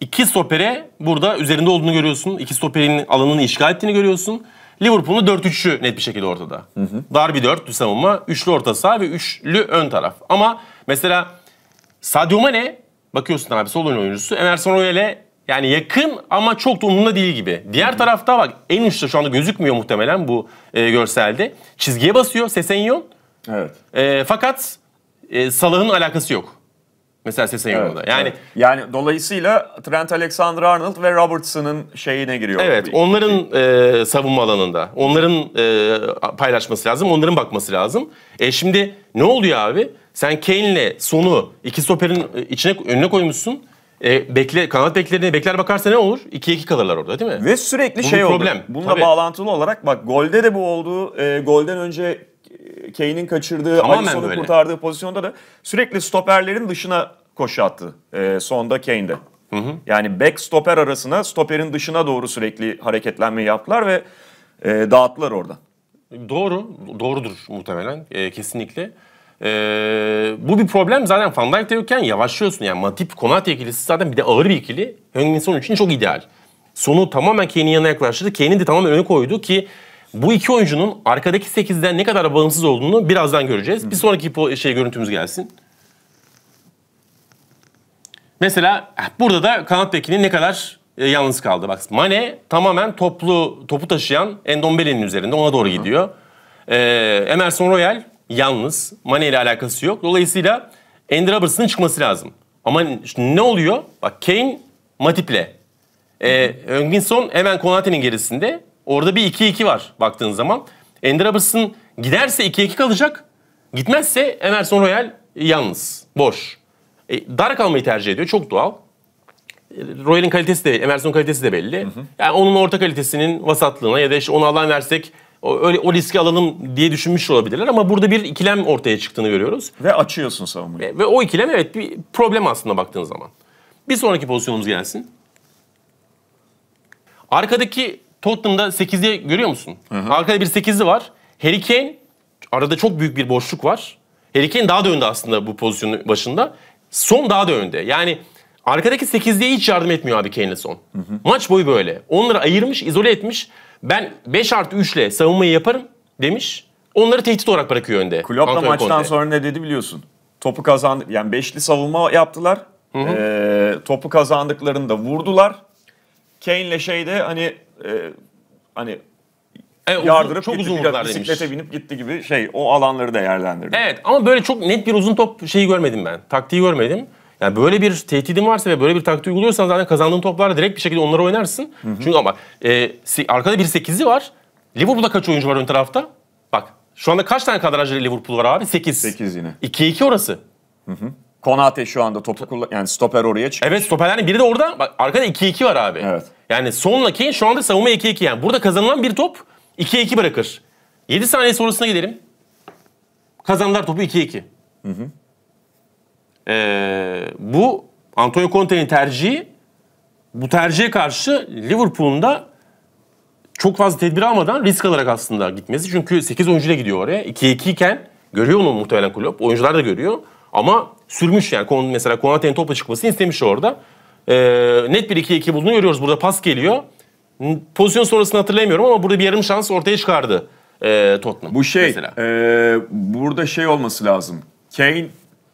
İki stopere burada üzerinde olduğunu görüyorsun. İki stoperin alanını işgal ettiğini görüyorsun. Liverpool'un 4-3'ü net bir şekilde ortada. Hı hı. Darby 4 düz savunma, üçlü orta saha ve üçlü ön taraf. Ama mesela Sadio Mane bakıyorsun abi sol oyuncusu. Emerson Royal'e yani yakın ama çok da umurunda değil gibi. Diğer hı hı. tarafta bak en üstte şu anda gözükmüyor muhtemelen bu e, görselde. Çizgiye basıyor Sesenyon. Evet. E, fakat e, Salah'ın alakası yok. Mesela ses ayırmada. Evet, yani evet. yani dolayısıyla Trent Alexander-Arnold ve Robertson'ın şeyine giriyor. Evet, bir, onların şey. e, savunma alanında. Onların e, paylaşması lazım, onların bakması lazım. E şimdi ne oluyor abi? Sen Kane'le sonu iki stoperin e, içine önüne koymuşsun. E, bekle kanat beklerine bekler bakarsa ne olur? 2'ye 2 kalırlar orada değil mi? Ve sürekli Bunun şey problem. oldu. Bununla Tabii. bağlantılı olarak bak golde de bu oldu. E, golden önce Kane'in kaçırdığı, Alisson'u kurtardığı pozisyonda da sürekli stoperlerin dışına koşu attı e, sonda Kane'de. Hı hı. Yani back stoper arasına, stoperin dışına doğru sürekli hareketlenme yaptılar ve e, dağıttılar orada. Doğru, doğrudur muhtemelen, e, kesinlikle. Ee, bu bir problem zaten Van Dijk'te yokken yavaşlıyorsun. Yani Matip Konate ikilisi zaten bir de ağır bir ikili. Hönginson için çok ideal. Sonu tamamen Kane'in yanına yaklaştırdı. Kane'i de tamamen öne koydu ki bu iki oyuncunun arkadaki 8'den ne kadar bağımsız olduğunu birazdan göreceğiz. Bir sonraki şey görüntümüz gelsin. Mesela burada da kanattaki ne kadar e, yalnız kaldı. Bak Mane tamamen toplu topu taşıyan Endombele'nin üzerinde ona doğru gidiyor. E, Emerson Royal yalnız. Mane ile alakası yok. Dolayısıyla Andy Robertson'ın çıkması lazım. Ama ne oluyor? Bak Kane Matip'le. E, Önginson hemen Konate'nin gerisinde. Orada bir 2-2 var baktığın zaman. Ender Robertson giderse 2-2 kalacak. Gitmezse Emerson Royal yalnız, boş. E, dar kalmayı tercih ediyor. Çok doğal. E, Royal'in kalitesi de, Emerson kalitesi de belli. Hı hı. Yani onun orta kalitesinin vasatlığına ya da işte onu Allah'ın versek o, öyle o riski alalım diye düşünmüş olabilirler ama burada bir ikilem ortaya çıktığını görüyoruz. Ve açıyorsun savunmayı. Ve, ve o ikilem evet bir problem aslında baktığın zaman. Bir sonraki pozisyonumuz gelsin. Arkadaki Tottenham'da 8'liye görüyor musun? Hı hı. Arkada bir 8'li var. Harry Kane arada çok büyük bir boşluk var. Harry Kane daha da önde aslında bu pozisyonun başında. Son daha da önde. Yani arkadaki 8'liye hiç yardım etmiyor abi Kane'le son. Hı hı. Maç boyu böyle. Onları ayırmış, izole etmiş. Ben 5 artı 3 ile savunmayı yaparım demiş. Onları tehdit olarak bırakıyor önde. Klopp'la maçtan Conte. sonra ne dedi biliyorsun. Topu kazandı. Yani beşli savunma yaptılar. Hı hı. Ee, topu kazandıklarında vurdular. Kane'le şeyde hani e, hani e, uzun, yardırıp çok gitti, uzun biraz demiş. bisiklete binip gitti gibi şey o alanları değerlendirdi. Evet ama böyle çok net bir uzun top şeyi görmedim ben. Taktiği görmedim. Yani böyle bir tehdidim varsa ve böyle bir taktiği uyguluyorsan zaten kazandığın toplarla direkt bir şekilde onları oynarsın. Hı hı. Çünkü ama e, arkada bir sekizi var. Liverpool'da kaç oyuncu var ön tarafta? Bak şu anda kaç tane kadrajlı Liverpool var abi? Sekiz. Sekiz yine. İki iki orası. Hı hı. Konate şu anda topu kullan yani stoper oraya çıkıyor. Evet stoperlerin biri de orada. Bak arkada 2-2 var abi. Evet. Yani Son'la Kane şu anda savunma 2-2 yani. Burada kazanılan bir top 2-2 bırakır. 7 saniye sonrasına gidelim. Kazanlar topu 2-2. Ee, bu Antonio Conte'nin tercihi bu tercihe karşı Liverpool'un da çok fazla tedbir almadan risk alarak aslında gitmesi. Çünkü 8 oyuncuyla gidiyor oraya. 2-2 iken görüyor onu muhtemelen kulüp. Oyuncular da görüyor. Ama sürmüş yani. Mesela Konate'nin topla çıkmasını istemiş orada e, net bir 2-2 bulduğunu görüyoruz. Burada pas geliyor. Pozisyon sonrasını hatırlayamıyorum ama burada bir yarım şans ortaya çıkardı e, Tottenham. Bu şey, mesela. e, burada şey olması lazım. Kane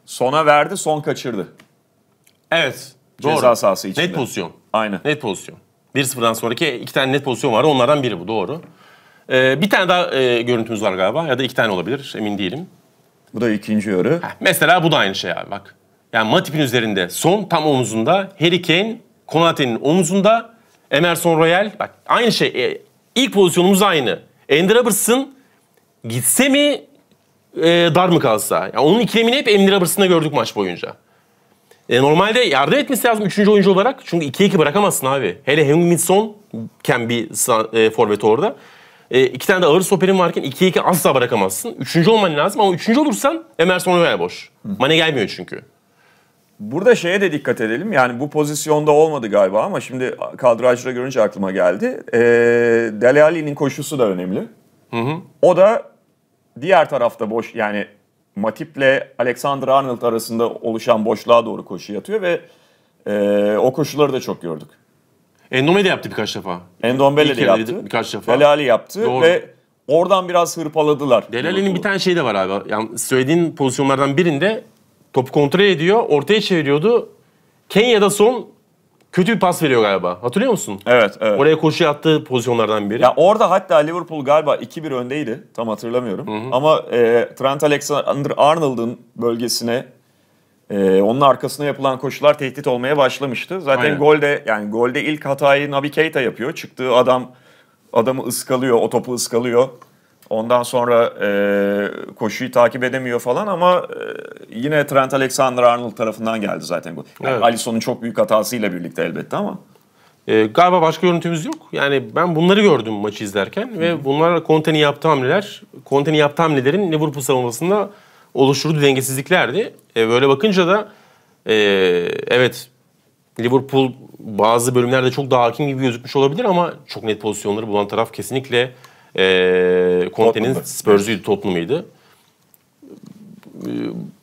sona verdi, son kaçırdı. Evet. Doğru. Ceza sahası içinde. Net pozisyon. Aynen. Net pozisyon. 1-0'dan sonraki iki tane net pozisyon var Onlardan biri bu. Doğru. Ee, bir tane daha e, görüntümüz var galiba. Ya da iki tane olabilir. Emin değilim. Bu da ikinci yarı. Heh, mesela bu da aynı şey abi bak. Yani Matip'in üzerinde son tam omuzunda. Harry Kane Konate'nin omuzunda. Emerson Royal. Bak aynı şey. E, ilk pozisyonumuz aynı. Andy Robertson gitse mi e, dar mı kalsa? Yani onun ikilemini hep Andy Robertson'da gördük maç boyunca. E, normalde yardım etmesi lazım 3. oyuncu olarak. Çünkü 2-2 bırakamazsın abi. Hele Hengminson ken bir e, forvet orada. E, iki tane de ağır stoperin varken 2-2 asla bırakamazsın. Üçüncü olman lazım ama üçüncü olursan Emerson Royal boş. Mane gelmiyor çünkü. Burada şeye de dikkat edelim. Yani bu pozisyonda olmadı galiba ama şimdi kadrajda görünce aklıma geldi. E, Dele Alli'nin koşusu da önemli. Hı hı. O da diğer tarafta boş yani Matip'le Alexander Arnold arasında oluşan boşluğa doğru koşu yatıyor ve e, o koşuları da çok gördük. Endome de yaptı birkaç defa. Endombele de yaptı. Birkaç defa. Delali yaptı Doğru. ve oradan biraz hırpaladılar. Delali'nin bir tane şeyi de var abi. Yani söylediğin pozisyonlardan birinde Topu kontrol ediyor. Ortaya çeviriyordu. Kenya'da son kötü bir pas veriyor galiba. Hatırlıyor musun? Evet, evet. Oraya koşu attığı pozisyonlardan biri. Ya orada hatta Liverpool galiba 2-1 öndeydi. Tam hatırlamıyorum. Hı hı. Ama e, Trent Alexander-Arnold'un bölgesine e, onun arkasına yapılan koşular tehdit olmaya başlamıştı. Zaten Aynen. golde yani golde ilk hatayı Nabi Keita yapıyor. Çıktığı adam adamı ıskalıyor, o topu ıskalıyor. Ondan sonra e, koşuyu takip edemiyor falan ama e, yine Trent Alexander-Arnold tarafından geldi zaten bu. Yani evet. Alisson'un çok büyük hatasıyla birlikte elbette ama. E, galiba başka görüntümüz yok. Yani ben bunları gördüm maçı izlerken Hı-hı. ve bunlar Conte'nin yaptığı hamleler, Conte'nin yaptığı hamlelerin Liverpool savunmasında oluşturduğu dengesizliklerdi. E, böyle bakınca da e, evet Liverpool bazı bölümlerde çok daha hakim gibi gözükmüş olabilir ama çok net pozisyonları bulan taraf kesinlikle e, Conte'nin Spurs'üydü, Tottenham'ıydı. Ee,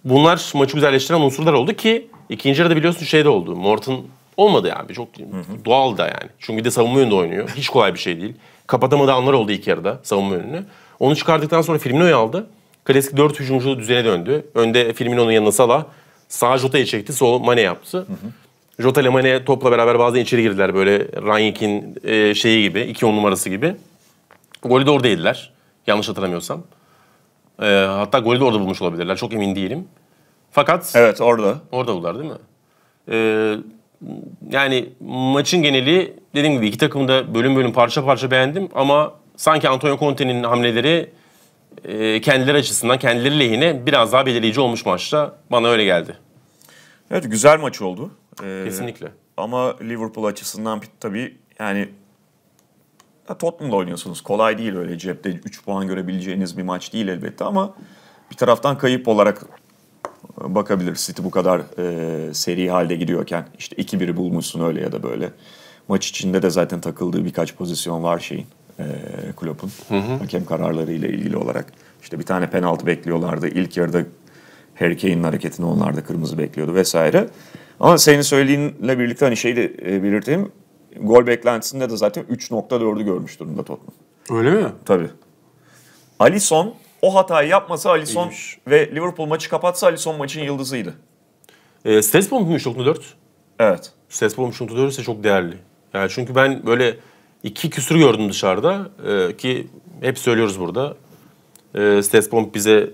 bunlar maçı güzelleştiren unsurlar oldu ki ikinci yarıda biliyorsun şey de oldu. Morton olmadı yani. Çok hı hı. doğal da yani. Çünkü de savunma yönünde oynuyor. Hiç kolay bir şey değil. Kapatamadığı anlar oldu ilk yarıda savunma yönünü. Onu çıkardıktan sonra Firmino'yu aldı. Klasik dört hücumcu düzene döndü. Önde Firmino'nun yanına Salah. Sağ Jota'yı çekti, sol Mane yaptı. Hı hı. Jota ile Mane topla beraber bazen içeri girdiler böyle Ranyik'in e, şeyi gibi, iki on numarası gibi. Golü de orada yediler. Yanlış hatırlamıyorsam. E, hatta golü de orada bulmuş olabilirler. Çok emin değilim. Fakat... Evet orada. Orada buldular değil mi? E, yani maçın geneli dediğim gibi iki takımı da bölüm bölüm parça parça beğendim. Ama sanki Antonio Conte'nin hamleleri e, kendileri açısından kendileri lehine biraz daha belirleyici olmuş maçta. Bana öyle geldi. Evet güzel maç oldu. Ee, Kesinlikle. Ama Liverpool açısından tabii yani ya Tottenham'da oynuyorsunuz. Kolay değil öyle cepte 3 puan görebileceğiniz bir maç değil elbette ama bir taraftan kayıp olarak e, bakabilir City bu kadar e, seri halde gidiyorken. işte 2-1'i bulmuşsun öyle ya da böyle. Maç içinde de zaten takıldığı birkaç pozisyon var şeyin. E, Klopp'un hakem kararlarıyla ilgili olarak. işte bir tane penaltı bekliyorlardı. İlk yarıda Harry Kane'in hareketini onlar da kırmızı bekliyordu vesaire. Ama senin söylediğinle birlikte hani şeyi de e, belirteyim. Gol beklentisinde de zaten 3.4'ü görmüş durumda Tottenham. Öyle mi? Tabii. Alisson o hatayı yapmasa Alisson İyiymiş. ve Liverpool maçı kapatsa Alisson maçın yıldızıydı. E, stres bombu mu 3.4? Evet. Stres bombu 3.4 ise çok değerli. Yani çünkü ben böyle iki küsür gördüm dışarıda e, ki hep söylüyoruz burada. E, stres bomb bize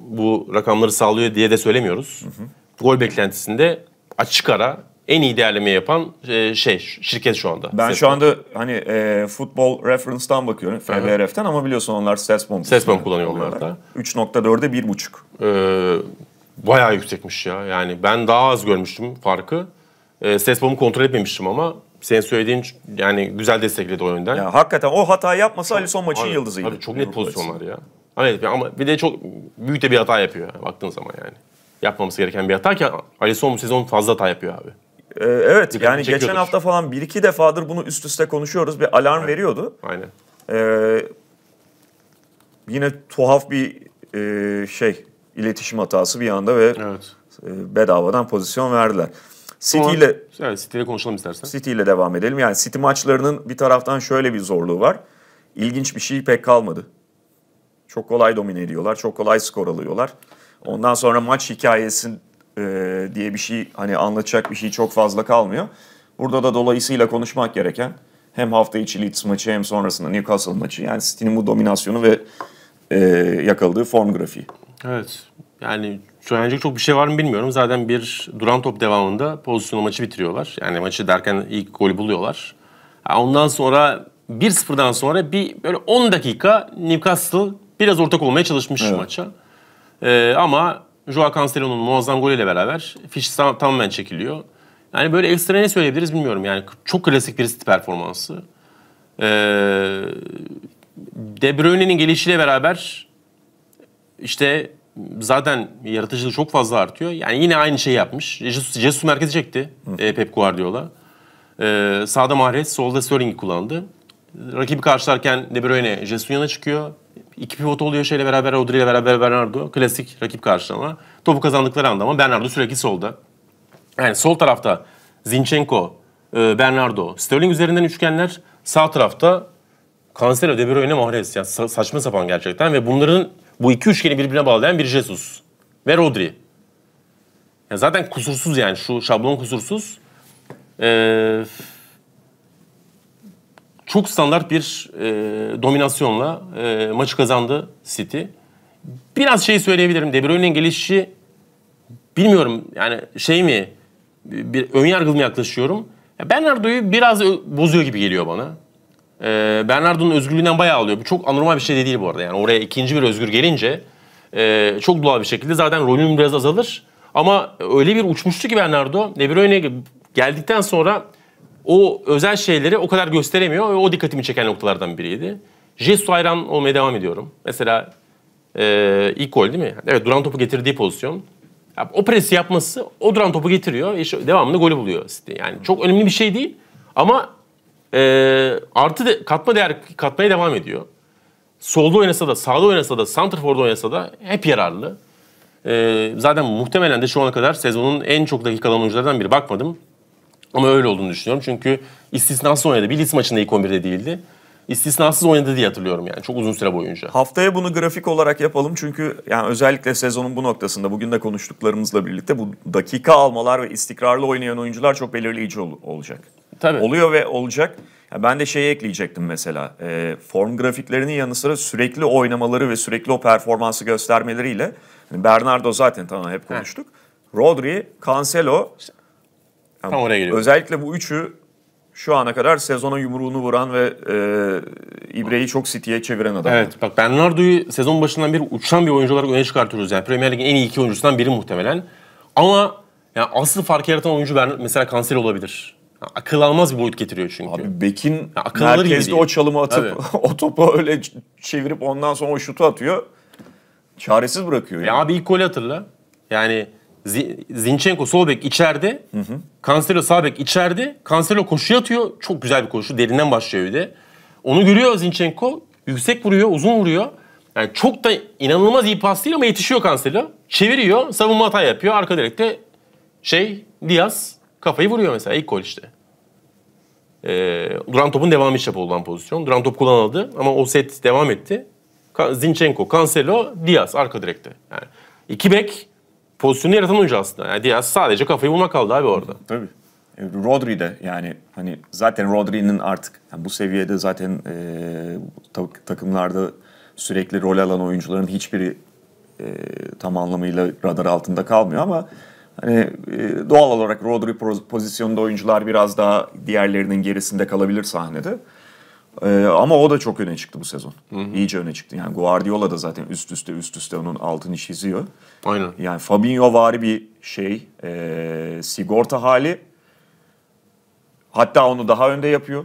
bu rakamları sağlıyor diye de söylemiyoruz. Hı hı. Gol beklentisinde açık ara en iyi değerleme yapan e, şey şirket şu anda. Ben Sesbomb. şu anda hani e, futbol reference'dan bakıyorum FBRF'ten ama biliyorsun onlar Sesbomb. Sesbomb kullanıyor onlar da. 3.4'e 1.5. Ee, bayağı yüksekmiş ya. Yani ben daha az görmüştüm farkı. E, Sesbomb'u kontrol etmemiştim ama senin söylediğin yani güzel destekledi o yönden. Ya, hakikaten o hata yapmasa Ali Son maçın abi, yıldızıydı. Abi çok net pozisyonlar ya. Evet, ama bir de çok büyük de bir hata yapıyor baktığın zaman yani. Yapmaması gereken bir hata ki Ali Son bu sezon fazla hata yapıyor abi. Ee, evet Dikkatini yani çekiyordur. geçen hafta falan bir iki defadır bunu üst üste konuşuyoruz. Bir alarm Aynen. veriyordu. Aynen. Ee, yine tuhaf bir e, şey iletişim hatası bir anda ve evet. e, bedavadan pozisyon verdiler. City ile yani City ile konuşalım istersen. City ile devam edelim. Yani City maçlarının bir taraftan şöyle bir zorluğu var. İlginç bir şey pek kalmadı. Çok kolay domine ediyorlar. Çok kolay skor alıyorlar. Ondan sonra maç hikayesinin e, diye bir şey hani anlatacak bir şey çok fazla kalmıyor. Burada da dolayısıyla konuşmak gereken hem hafta içi Leeds maçı hem sonrasında Newcastle maçı yani City'nin bu dominasyonu ve e, yakaladığı form grafiği. Evet yani söylenecek çok bir şey var mı bilmiyorum. Zaten bir duran top devamında pozisyonu maçı bitiriyorlar. Yani maçı derken ilk golü buluyorlar. Yani ondan sonra 1-0'dan sonra bir böyle 10 dakika Newcastle biraz ortak olmaya çalışmış evet. maça. Ee, ama Joao Cancelo'nun muazzam golüyle beraber fiş tamamen çekiliyor. Yani böyle ekstra ne söyleyebiliriz bilmiyorum. Yani çok klasik bir City performansı. Ee, De Bruyne'nin gelişiyle beraber işte zaten yaratıcılığı çok fazla artıyor. Yani yine aynı şeyi yapmış. Jesus, Jesus merkezi çekti e, Pep Guardiola. Ee, sağda Mahrez, solda Sterling'i kullandı. Rakibi karşılarken De Bruyne Jesus'un yana çıkıyor. İki pivot oluyor şeyle beraber, Rodri ile beraber Bernardo. Klasik rakip karşılama. Topu kazandıkları anda ama Bernardo sürekli solda. Yani sol tarafta Zinchenko, e, Bernardo, Sterling üzerinden üçgenler. Sağ tarafta Cancelo, De Bruyne, Mahrez. Yani sa- saçma sapan gerçekten ve bunların bu iki üçgeni birbirine bağlayan bir Jesus ve Rodri. Yani zaten kusursuz yani şu şablon kusursuz. Ee, çok standart bir e, dominasyonla e, maçı kazandı City. Biraz şey söyleyebilirim. De Bruyne'nin gelişi bilmiyorum yani şey mi bir ön yargılı mı yaklaşıyorum? Ya Bernardo'yu biraz bozuyor gibi geliyor bana. E, Bernardo'nun özgürlüğünden bayağı alıyor. Bu çok anormal bir şey de değil bu arada. Yani oraya ikinci bir özgür gelince e, çok doğal bir şekilde zaten rolün biraz azalır. Ama öyle bir uçmuştu ki Bernardo. De Bruyne geldikten sonra o özel şeyleri o kadar gösteremiyor ve o dikkatimi çeken noktalardan biriydi. Jesu hayran olmaya devam ediyorum. Mesela e, ilk gol değil mi? Evet duran topu getirdiği pozisyon. Ya, o presi yapması o duran topu getiriyor. İşte devamında golü buluyor City. Yani çok önemli bir şey değil ama e, artı de, katma değer katmaya devam ediyor. Solda oynasa da, sağda oynasa da, santrforda oynasa da hep yararlı. E, zaten muhtemelen de şu ana kadar sezonun en çok dakikalı oyunculardan biri. Bakmadım. Ama öyle olduğunu düşünüyorum. Çünkü istisnasız oynadı. Bir Leeds maçında ilk 11'de değildi. İstisnasız oynadı diye hatırlıyorum yani çok uzun süre boyunca. Haftaya bunu grafik olarak yapalım çünkü yani özellikle sezonun bu noktasında bugün de konuştuklarımızla birlikte bu dakika almalar ve istikrarlı oynayan oyuncular çok belirleyici ol- olacak. Tabii. Oluyor ve olacak. Yani ben de şeyi ekleyecektim mesela. E, form grafiklerinin yanı sıra sürekli oynamaları ve sürekli o performansı göstermeleriyle hani Bernardo zaten tamam hep konuştuk. Heh. Rodri, Cancelo, işte Tam oraya geliyor. Özellikle bu üçü şu ana kadar sezona yumruğunu vuran ve e, İbre'yi çok City'ye çeviren adam. Evet bak Bernardo'yu sezon başından beri uçan bir oyuncu olarak öne çıkartıyoruz. Yani Premier Lig'in en iyi iki oyuncusundan biri muhtemelen. Ama yani asıl fark yaratan oyuncu Bernardo, mesela kanser olabilir. Yani akıl almaz bir boyut getiriyor çünkü. Abi Bekin yani merkezde o çalımı atıp o topu öyle çevirip ondan sonra o şutu atıyor. Çaresiz bırakıyor. Ya yani. abi ilk golü hatırla. Yani Zinchenko sol bek içeride. Hı hı. Cancelo sağ bek içeride. Cancelo koşuya atıyor. Çok güzel bir koşu. Derinden başlıyor bir de. Onu görüyor Zinchenko. Yüksek vuruyor, uzun vuruyor. Yani çok da inanılmaz iyi pas değil ama yetişiyor Cancelo. Çeviriyor, savunma hata yapıyor. Arka direkte şey Diaz kafayı vuruyor mesela ilk gol işte. Ee, duran topun devamı için olan pozisyon. Duran top kullanıldı ama o set devam etti. Zinchenko, Cancelo, Diaz arka direkte. Yani iki bek pozisyonu yaratan oyuncu aslında. Yani Diaz sadece kafayı buna kaldı abi orada. Tabii. E, Rodri de yani hani zaten Rodri'nin artık yani bu seviyede zaten e, takımlarda sürekli rol alan oyuncuların hiçbiri e, tam anlamıyla radar altında kalmıyor ama hani e, doğal olarak Rodri pozisyonunda oyuncular biraz daha diğerlerinin gerisinde kalabilir sahnede. Ee, ama o da çok öne çıktı bu sezon. Hı hı. İyice öne çıktı. Yani Guardiola da zaten üst üste üst üste onun altını çiziyor. Aynen. Yani Fabinho vari bir şey. E, sigorta hali. Hatta onu daha önde yapıyor.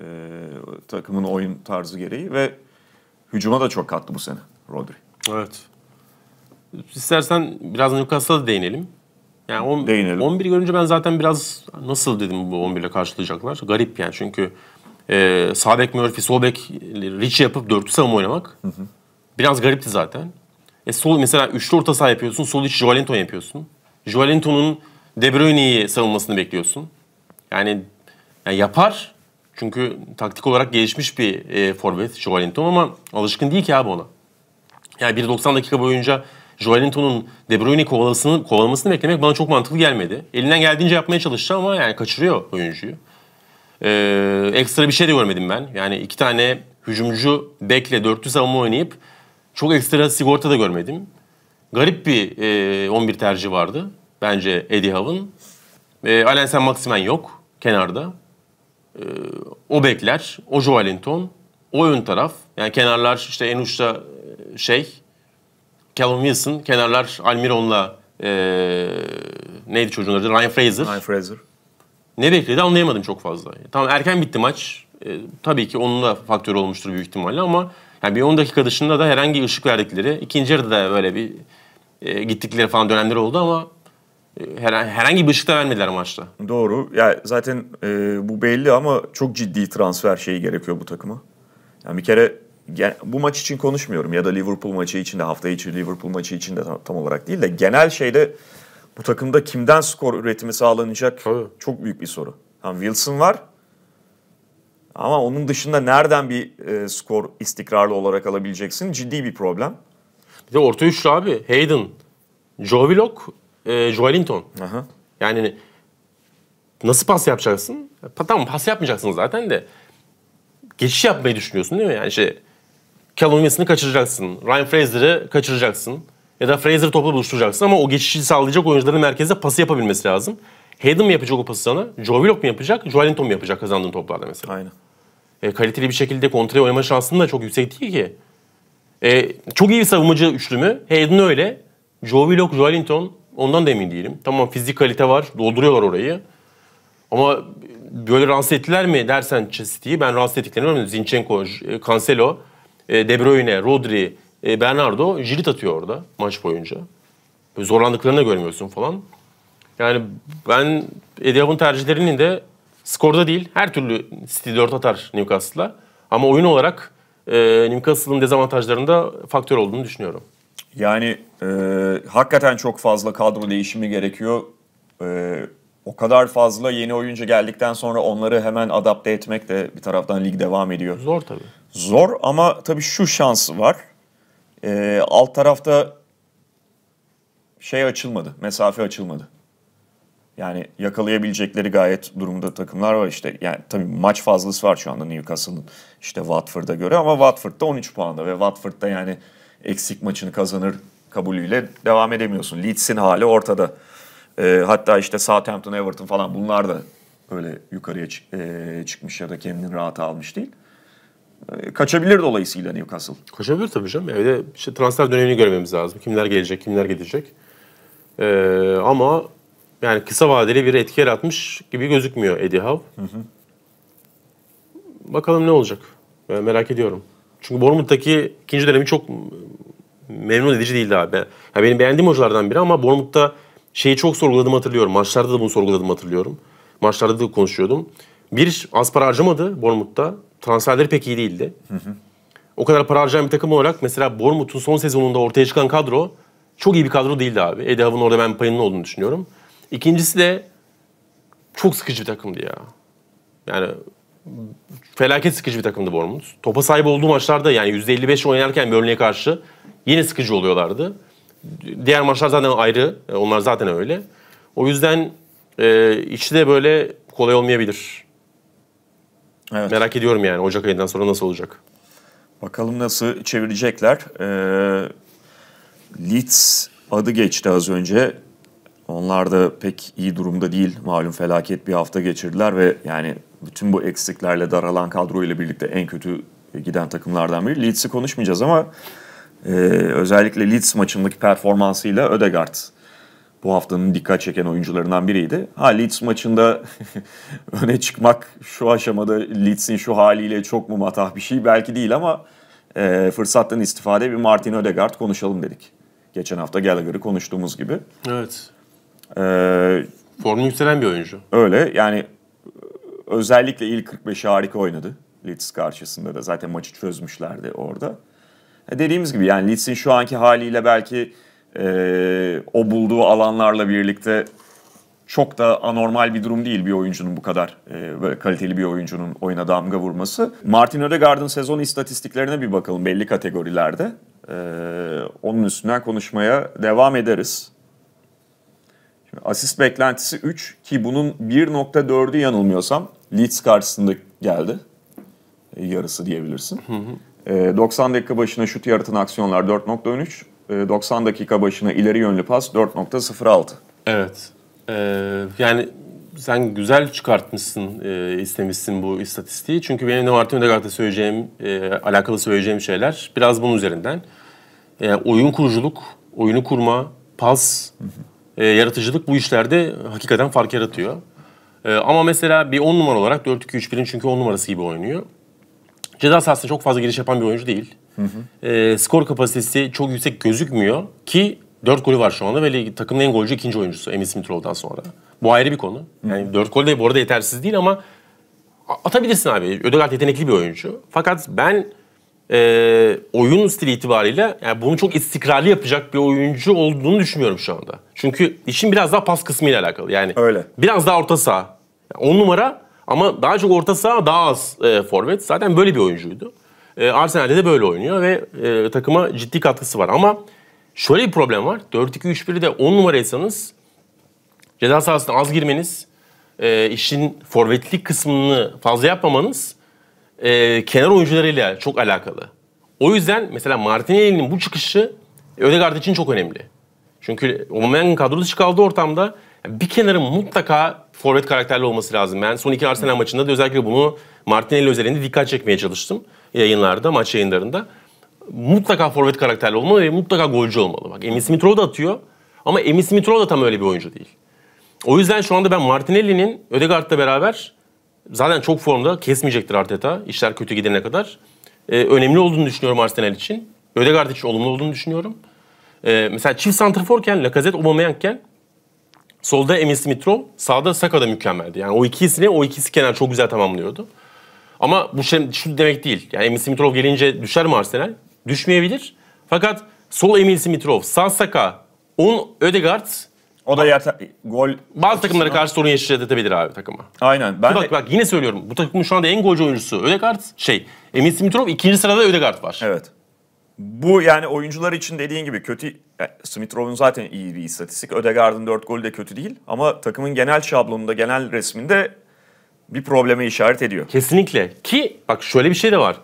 E, takımın oyun tarzı gereği ve hücuma da çok kattı bu sene Rodri. Evet. İstersen biraz Newcastle'a da değinelim. Yani on, Değinelim. 11 görünce ben zaten biraz nasıl dedim bu 11 ile karşılayacaklar. Garip yani çünkü e, sağ bek Murphy, sol bek Rich yapıp dörtlü savunma oynamak hı hı. biraz garipti zaten. E sol mesela üçlü orta saha yapıyorsun, sol iç Joelinton yapıyorsun. Joelinton'un De Bruyne'yi savunmasını bekliyorsun. Yani, yani yapar çünkü taktik olarak gelişmiş bir e, forvet Joelinton ama alışkın değil ki abi ona. Yani 1.90 dakika boyunca Joelinton'un De Bruyne'yi kovalamasını, kovalamasını beklemek bana çok mantıklı gelmedi. Elinden geldiğince yapmaya çalıştı ama yani kaçırıyor oyuncuyu. Ee, ekstra bir şey de görmedim ben. Yani iki tane hücumcu bekle dörtlü savunma oynayıp çok ekstra sigorta da görmedim. Garip bir e, 11 tercih vardı bence Eddie Hav'ın. E, Alen Sen Maximen yok kenarda. E, o bekler, o Joelinton, o ön taraf. Yani kenarlar işte en uçta e, şey, Callum Wilson, kenarlar Almiron'la e, neydi çocuğun adı? Ryan Fraser. Ryan Fraser ne bekledi anlayamadım çok fazla. Tamam erken bitti maç. E, tabii ki onun da faktörü olmuştur büyük ihtimalle ama yani bir 10 dakika dışında da herhangi ışık verdikleri, ikinci yarıda da böyle bir e, gittikleri falan dönemleri oldu ama e, herhangi bir ışık da vermediler maçta. Doğru. Ya yani zaten e, bu belli ama çok ciddi transfer şeyi gerekiyor bu takıma. Yani bir kere gen, bu maç için konuşmuyorum ya da Liverpool maçı için de hafta içi Liverpool maçı için de tam, tam olarak değil de genel şeyde bu takımda kimden skor üretimi sağlanacak? Tabii. Çok büyük bir soru. Yani Wilson var. Ama onun dışında nereden bir e, skor istikrarlı olarak alabileceksin? Ciddi bir problem. Bir de orta üçlü abi. Hayden, Joe Willock, e, Joelinton. Aha. Yani nasıl pas yapacaksın? Tamam pas yapmayacaksın zaten de. Geçiş yapmayı düşünüyorsun değil mi? Yani şey, Callum Wilson'ı kaçıracaksın. Ryan Fraser'ı kaçıracaksın ya da Fraser topla buluşturacaksın ama o geçişi sağlayacak oyuncuların merkezde pası yapabilmesi lazım. Hayden mi yapacak o pası sana? Joe Willock mu yapacak? Joe Linton mu yapacak kazandığın toplarda mesela? Aynen. E, kaliteli bir şekilde kontraya oynama şansın da çok yüksek değil ki. E, çok iyi bir savunmacı üçlü mü? Hayden öyle. Joe Willock, Joe Linton ondan da emin değilim. Tamam fizik kalite var. Dolduruyorlar orayı. Ama böyle rahatsız ettiler mi dersen City'yi ben rahatsız ettiklerini görmedim. Zinchenko, e, Cancelo, e, De Bruyne, Rodri, e, Bernardo jilit atıyor orada maç boyunca. Böyle zorlandıklarını da görmüyorsun falan. Yani ben Ediab'ın tercihlerinin de skorda değil her türlü City 4 atar Newcastle'a. Ama oyun olarak e, Newcastle'ın dezavantajlarında faktör olduğunu düşünüyorum. Yani e, hakikaten çok fazla kadro değişimi gerekiyor. E, o kadar fazla yeni oyuncu geldikten sonra onları hemen adapte etmek de bir taraftan lig devam ediyor. Zor tabii. Zor ama tabii şu şans var. E, alt tarafta şey açılmadı, mesafe açılmadı. Yani yakalayabilecekleri gayet durumda takımlar var işte. Yani tabii maç fazlası var şu anda Newcastle'ın işte Watford'a göre ama Watford'da 13 puanda ve Watford'da yani eksik maçını kazanır kabulüyle devam edemiyorsun. Leeds'in hali ortada. E, hatta işte Southampton, Everton falan bunlar da böyle yukarıya çık, e, çıkmış ya da kendini rahat almış değil kaçabilir dolayısıyla Newcastle. Kaçabilir tabii canım. Evde işte transfer dönemini görmemiz lazım. Kimler gelecek, kimler gidecek. Ee, ama yani kısa vadeli bir etki yaratmış gibi gözükmüyor Eddie Howe. Hı hı. Bakalım ne olacak. Ben merak ediyorum. Çünkü Bournemouth'taki ikinci dönemi çok memnun edici değildi abi. Yani benim beğendiğim hocalardan biri ama Bournemouth'ta şeyi çok sorguladım hatırlıyorum. Maçlarda da bunu sorguladım hatırlıyorum. Maçlarda da konuşuyordum. Bir, az para harcamadı Bournemouth'ta transferleri pek iyi değildi. Hı hı. O kadar para harcayan bir takım olarak mesela Bournemouth'un son sezonunda ortaya çıkan kadro çok iyi bir kadro değildi abi. Eddie Howe'ın orada ben payının olduğunu düşünüyorum. İkincisi de çok sıkıcı bir takımdı ya. Yani felaket sıkıcı bir takımdı Bournemouth. Topa sahip olduğu maçlarda yani %55 oynarken Burnley'e karşı yine sıkıcı oluyorlardı. Diğer maçlar zaten ayrı. E, onlar zaten öyle. O yüzden e, içi de böyle kolay olmayabilir. Evet. Merak ediyorum yani Ocak ayından sonra nasıl olacak? Bakalım nasıl çevirecekler. Ee, Leeds adı geçti az önce. Onlar da pek iyi durumda değil. Malum felaket bir hafta geçirdiler ve yani bütün bu eksiklerle daralan kadro ile birlikte en kötü giden takımlardan biri. Leeds'i konuşmayacağız ama e, özellikle Leeds maçındaki performansıyla Ödegaard bu haftanın dikkat çeken oyuncularından biriydi. Ha Leeds maçında öne çıkmak şu aşamada Leeds'in şu haliyle çok mu matah bir şey belki değil ama e, fırsattan istifade bir Martin Odegaard konuşalım dedik. Geçen hafta Gallagher'ı konuştuğumuz gibi. Evet. Ee, Formu yükselen bir oyuncu. Öyle yani e, özellikle ilk 45'i harika oynadı. Leeds karşısında da zaten maçı çözmüşlerdi orada. E dediğimiz gibi yani Leeds'in şu anki haliyle belki e, o bulduğu alanlarla birlikte çok da anormal bir durum değil bir oyuncunun bu kadar e, böyle kaliteli bir oyuncunun oyuna damga vurması. Martin Odegaard'ın sezon istatistiklerine bir bakalım belli kategorilerde. E, onun üstünden konuşmaya devam ederiz. Şimdi asist beklentisi 3 ki bunun 1.4'ü yanılmıyorsam Leeds karşısında geldi. E, yarısı diyebilirsin. Hı hı. E, ee, 90 dakika başına şut yaratan aksiyonlar 4.13, 90 ee, dakika başına ileri yönlü pas 4.06. Evet. Ee, yani sen güzel çıkartmışsın, e, istemişsin bu istatistiği. Çünkü benim de Martin Ödegaard'a söyleyeceğim, e, alakalı söyleyeceğim şeyler biraz bunun üzerinden. E, oyun kuruculuk, oyunu kurma, pas, hı hı. e, yaratıcılık bu işlerde hakikaten fark yaratıyor. E, ama mesela bir 10 numara olarak 4-2-3-1'in çünkü 10 numarası gibi oynuyor. Ceza sahasında çok fazla giriş yapan bir oyuncu değil. E, skor kapasitesi çok yüksek gözükmüyor ki 4 golü var şu anda ve takımın en golcü ikinci oyuncusu Emil Smith Rowe'dan sonra. Bu ayrı bir konu. Yani hı. 4 gol de bu arada yetersiz değil ama atabilirsin abi. Ödegaard yetenekli bir oyuncu. Fakat ben e, oyun stili itibariyle yani bunu çok istikrarlı yapacak bir oyuncu olduğunu düşünmüyorum şu anda. Çünkü işin biraz daha pas kısmıyla alakalı. Yani Öyle. biraz daha orta saha. Yani numara ama daha çok orta saha daha az e, forvet. Zaten böyle bir oyuncuydu. E, Arsenal'de de böyle oynuyor ve e, takıma ciddi katkısı var. Ama şöyle bir problem var. 4-2-3-1'de 10 numaraysanız ceza sahasına az girmeniz, e, işin forvetlik kısmını fazla yapmamanız e, kenar oyuncularıyla çok alakalı. O yüzden mesela Martinelli'nin bu çıkışı Ödegaard için çok önemli. Çünkü Aubameyang'ın kadro dışı kaldığı ortamda bir kenarın mutlaka forvet karakterli olması lazım. Ben son iki Arsenal maçında da özellikle bunu Martinelli özelinde dikkat çekmeye çalıştım yayınlarda, maç yayınlarında mutlaka forvet karakterli olmalı ve mutlaka golcü olmalı. Bak Emi Smith Rowe da atıyor ama Emi Smith Rowe da tam öyle bir oyuncu değil. O yüzden şu anda ben Martinelli'nin Ödegaard'la beraber zaten çok formda kesmeyecektir Arteta işler kötü gidene kadar. Ee, önemli olduğunu düşünüyorum Arsenal için. Ödegaard için olumlu olduğunu düşünüyorum. Ee, mesela çift santraforken Lacazette Aubameyang'ken solda Emi Smith Rowe, sağda Saka'da mükemmeldi. Yani o ikisini o ikisi kenar çok güzel tamamlıyordu. Ama bu şey, şu demek değil. Yani Emin Simitrov gelince düşer mi Arsenal? Düşmeyebilir. Fakat sol Emin Simitrov, sağ Saka, un Ödegaard o da yer gol bazı takımlara karşı sorun yaşatabilir abi takıma. Aynen. Ben bak, de... bak yine söylüyorum. Bu takımın şu anda en golcü oyuncusu Ödegaard şey. Emin Simitrov ikinci sırada Ödegaard var. Evet. Bu yani oyuncular için dediğin gibi kötü yani e, Smitrov'un zaten iyi bir istatistik. Ödegaard'ın 4 golü de kötü değil ama takımın genel şablonunda, genel resminde bir probleme işaret ediyor. Kesinlikle. Ki bak şöyle bir şey de var.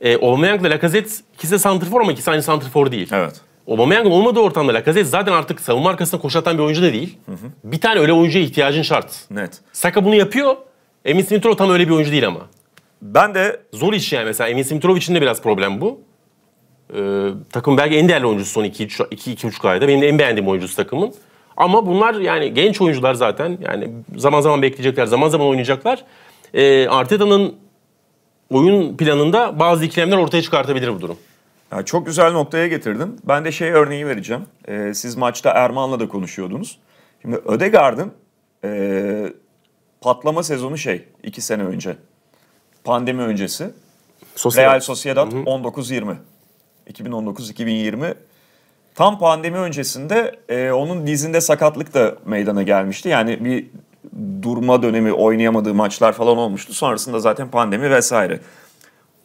E, ile Lacazette ikisi de santrfor ama ikisi aynı santrfor değil. Evet. Aubameyang'ın olmadığı ortamda Lacazette zaten artık savunma arkasına koşatan bir oyuncu da değil. Hı hı. Bir tane öyle oyuncuya ihtiyacın şart. Net. Saka bunu yapıyor. Emin smith tam öyle bir oyuncu değil ama. Ben de... Zor iş yani mesela Emin smith için de biraz problem bu. Ee, takım belki en değerli oyuncusu son 2-2,5 ayda. Benim de en beğendiğim oyuncusu takımın. Ama bunlar yani genç oyuncular zaten. Yani zaman zaman bekleyecekler, zaman zaman oynayacaklar. E, Arteta'nın oyun planında bazı ikilemler ortaya çıkartabilir bu durum. Yani çok güzel noktaya getirdin. Ben de şey örneği vereceğim. Ee, siz maçta Erman'la da konuşuyordunuz. Şimdi Ödegard'ın e, patlama sezonu şey, iki sene önce. Pandemi öncesi. Sosyal. Real Sociedad 19-20. 2019-2020 Tam pandemi öncesinde e, onun dizinde sakatlık da meydana gelmişti. Yani bir durma dönemi oynayamadığı maçlar falan olmuştu. Sonrasında zaten pandemi vesaire.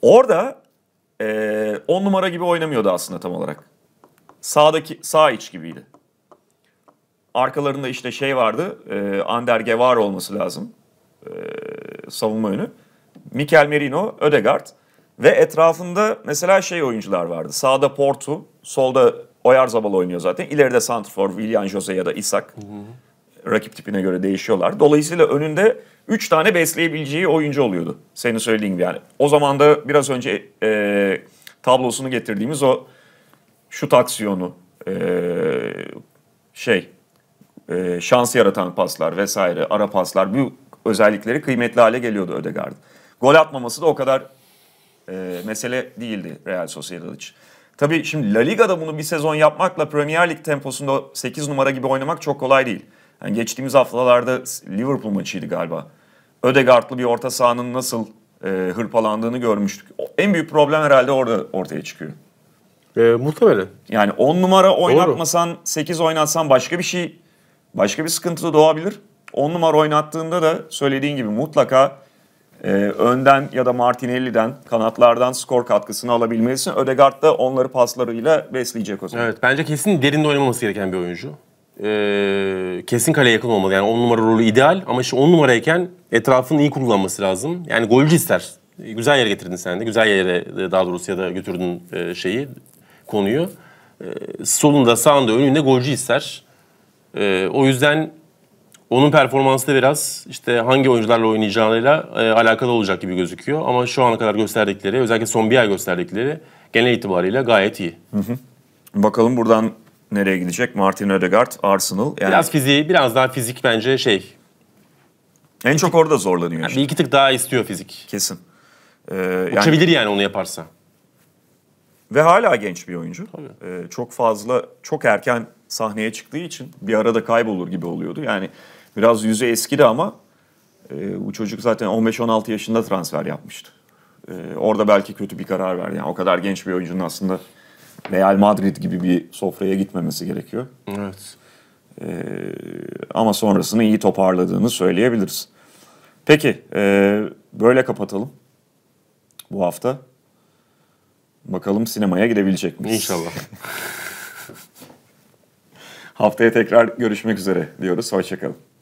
Orada 10 e, on numara gibi oynamıyordu aslında tam olarak. Sağdaki sağ iç gibiydi. Arkalarında işte şey vardı. E, Ander Guevara olması lazım. E, savunma önü. Mikel Merino, Ödegard ve etrafında mesela şey oyuncular vardı. Sağda Portu, solda Oyarzabal oynuyor zaten. İleride Santrfor, William Jose ya da Isak. Hı-hı. Rakip tipine göre değişiyorlar. Dolayısıyla önünde 3 tane besleyebileceği oyuncu oluyordu. Senin söylediğin gibi yani. O zaman da biraz önce e, tablosunu getirdiğimiz o şut aksiyonu, e, şey e, şans yaratan paslar vesaire, ara paslar bu özellikleri kıymetli hale geliyordu Ödegaard. Gol atmaması da o kadar e, mesele değildi Real Sociedad için. Tabii şimdi La Liga'da bunu bir sezon yapmakla Premier Lig temposunda 8 numara gibi oynamak çok kolay değil. Yani geçtiğimiz haftalarda Liverpool maçıydı galiba. Ödegard'lı bir orta sahanın nasıl e, hırpalandığını görmüştük. En büyük problem herhalde orada ortaya çıkıyor. E, muhtemelen. Yani 10 numara oynatmasan, Doğru. 8 oynatsan başka bir şey, başka bir sıkıntı da doğabilir. 10 numara oynattığında da söylediğin gibi mutlaka e, önden ya da Martinelli'den kanatlardan skor katkısını alabilmelisin. Ödegaard da onları paslarıyla besleyecek o zaman. Evet bence kesin derinde oynamaması gereken bir oyuncu. Ee, kesin kaleye yakın olmalı. Yani on numara rolü ideal ama işte on numarayken etrafını iyi kullanması lazım. Yani golcü ister. Güzel yere getirdin sen de. Güzel yere e, daha doğrusu ya da götürdün e, şeyi, konuyu. Ee, solunda, sağında, önünde golcü ister. Ee, o yüzden onun performansı da biraz işte hangi oyuncularla oynayacağıyla e, alakalı olacak gibi gözüküyor. Ama şu ana kadar gösterdikleri, özellikle son bir ay gösterdikleri genel itibariyle gayet iyi. Hı hı. Bakalım buradan nereye gidecek? Martin Odegaard, Arsenal. Yani... Biraz fiziği, biraz daha fizik bence şey. En çok orada zorlanıyor. Yani Bir iki tık daha istiyor fizik. Kesin. Ee, yani... Uçabilir yani onu yaparsa. Ve hala genç bir oyuncu. Tabii. Ee, çok fazla, çok erken sahneye çıktığı için bir arada kaybolur gibi oluyordu. Yani Biraz yüzü eskidi ama e, bu çocuk zaten 15-16 yaşında transfer yapmıştı. E, orada belki kötü bir karar verdi. Yani o kadar genç bir oyuncunun aslında Real Madrid gibi bir sofraya gitmemesi gerekiyor. Evet. E, ama sonrasını iyi toparladığını söyleyebiliriz. Peki e, böyle kapatalım bu hafta. Bakalım sinemaya gidebilecek miyiz? İnşallah. Haftaya tekrar görüşmek üzere diyoruz. Hoşçakalın.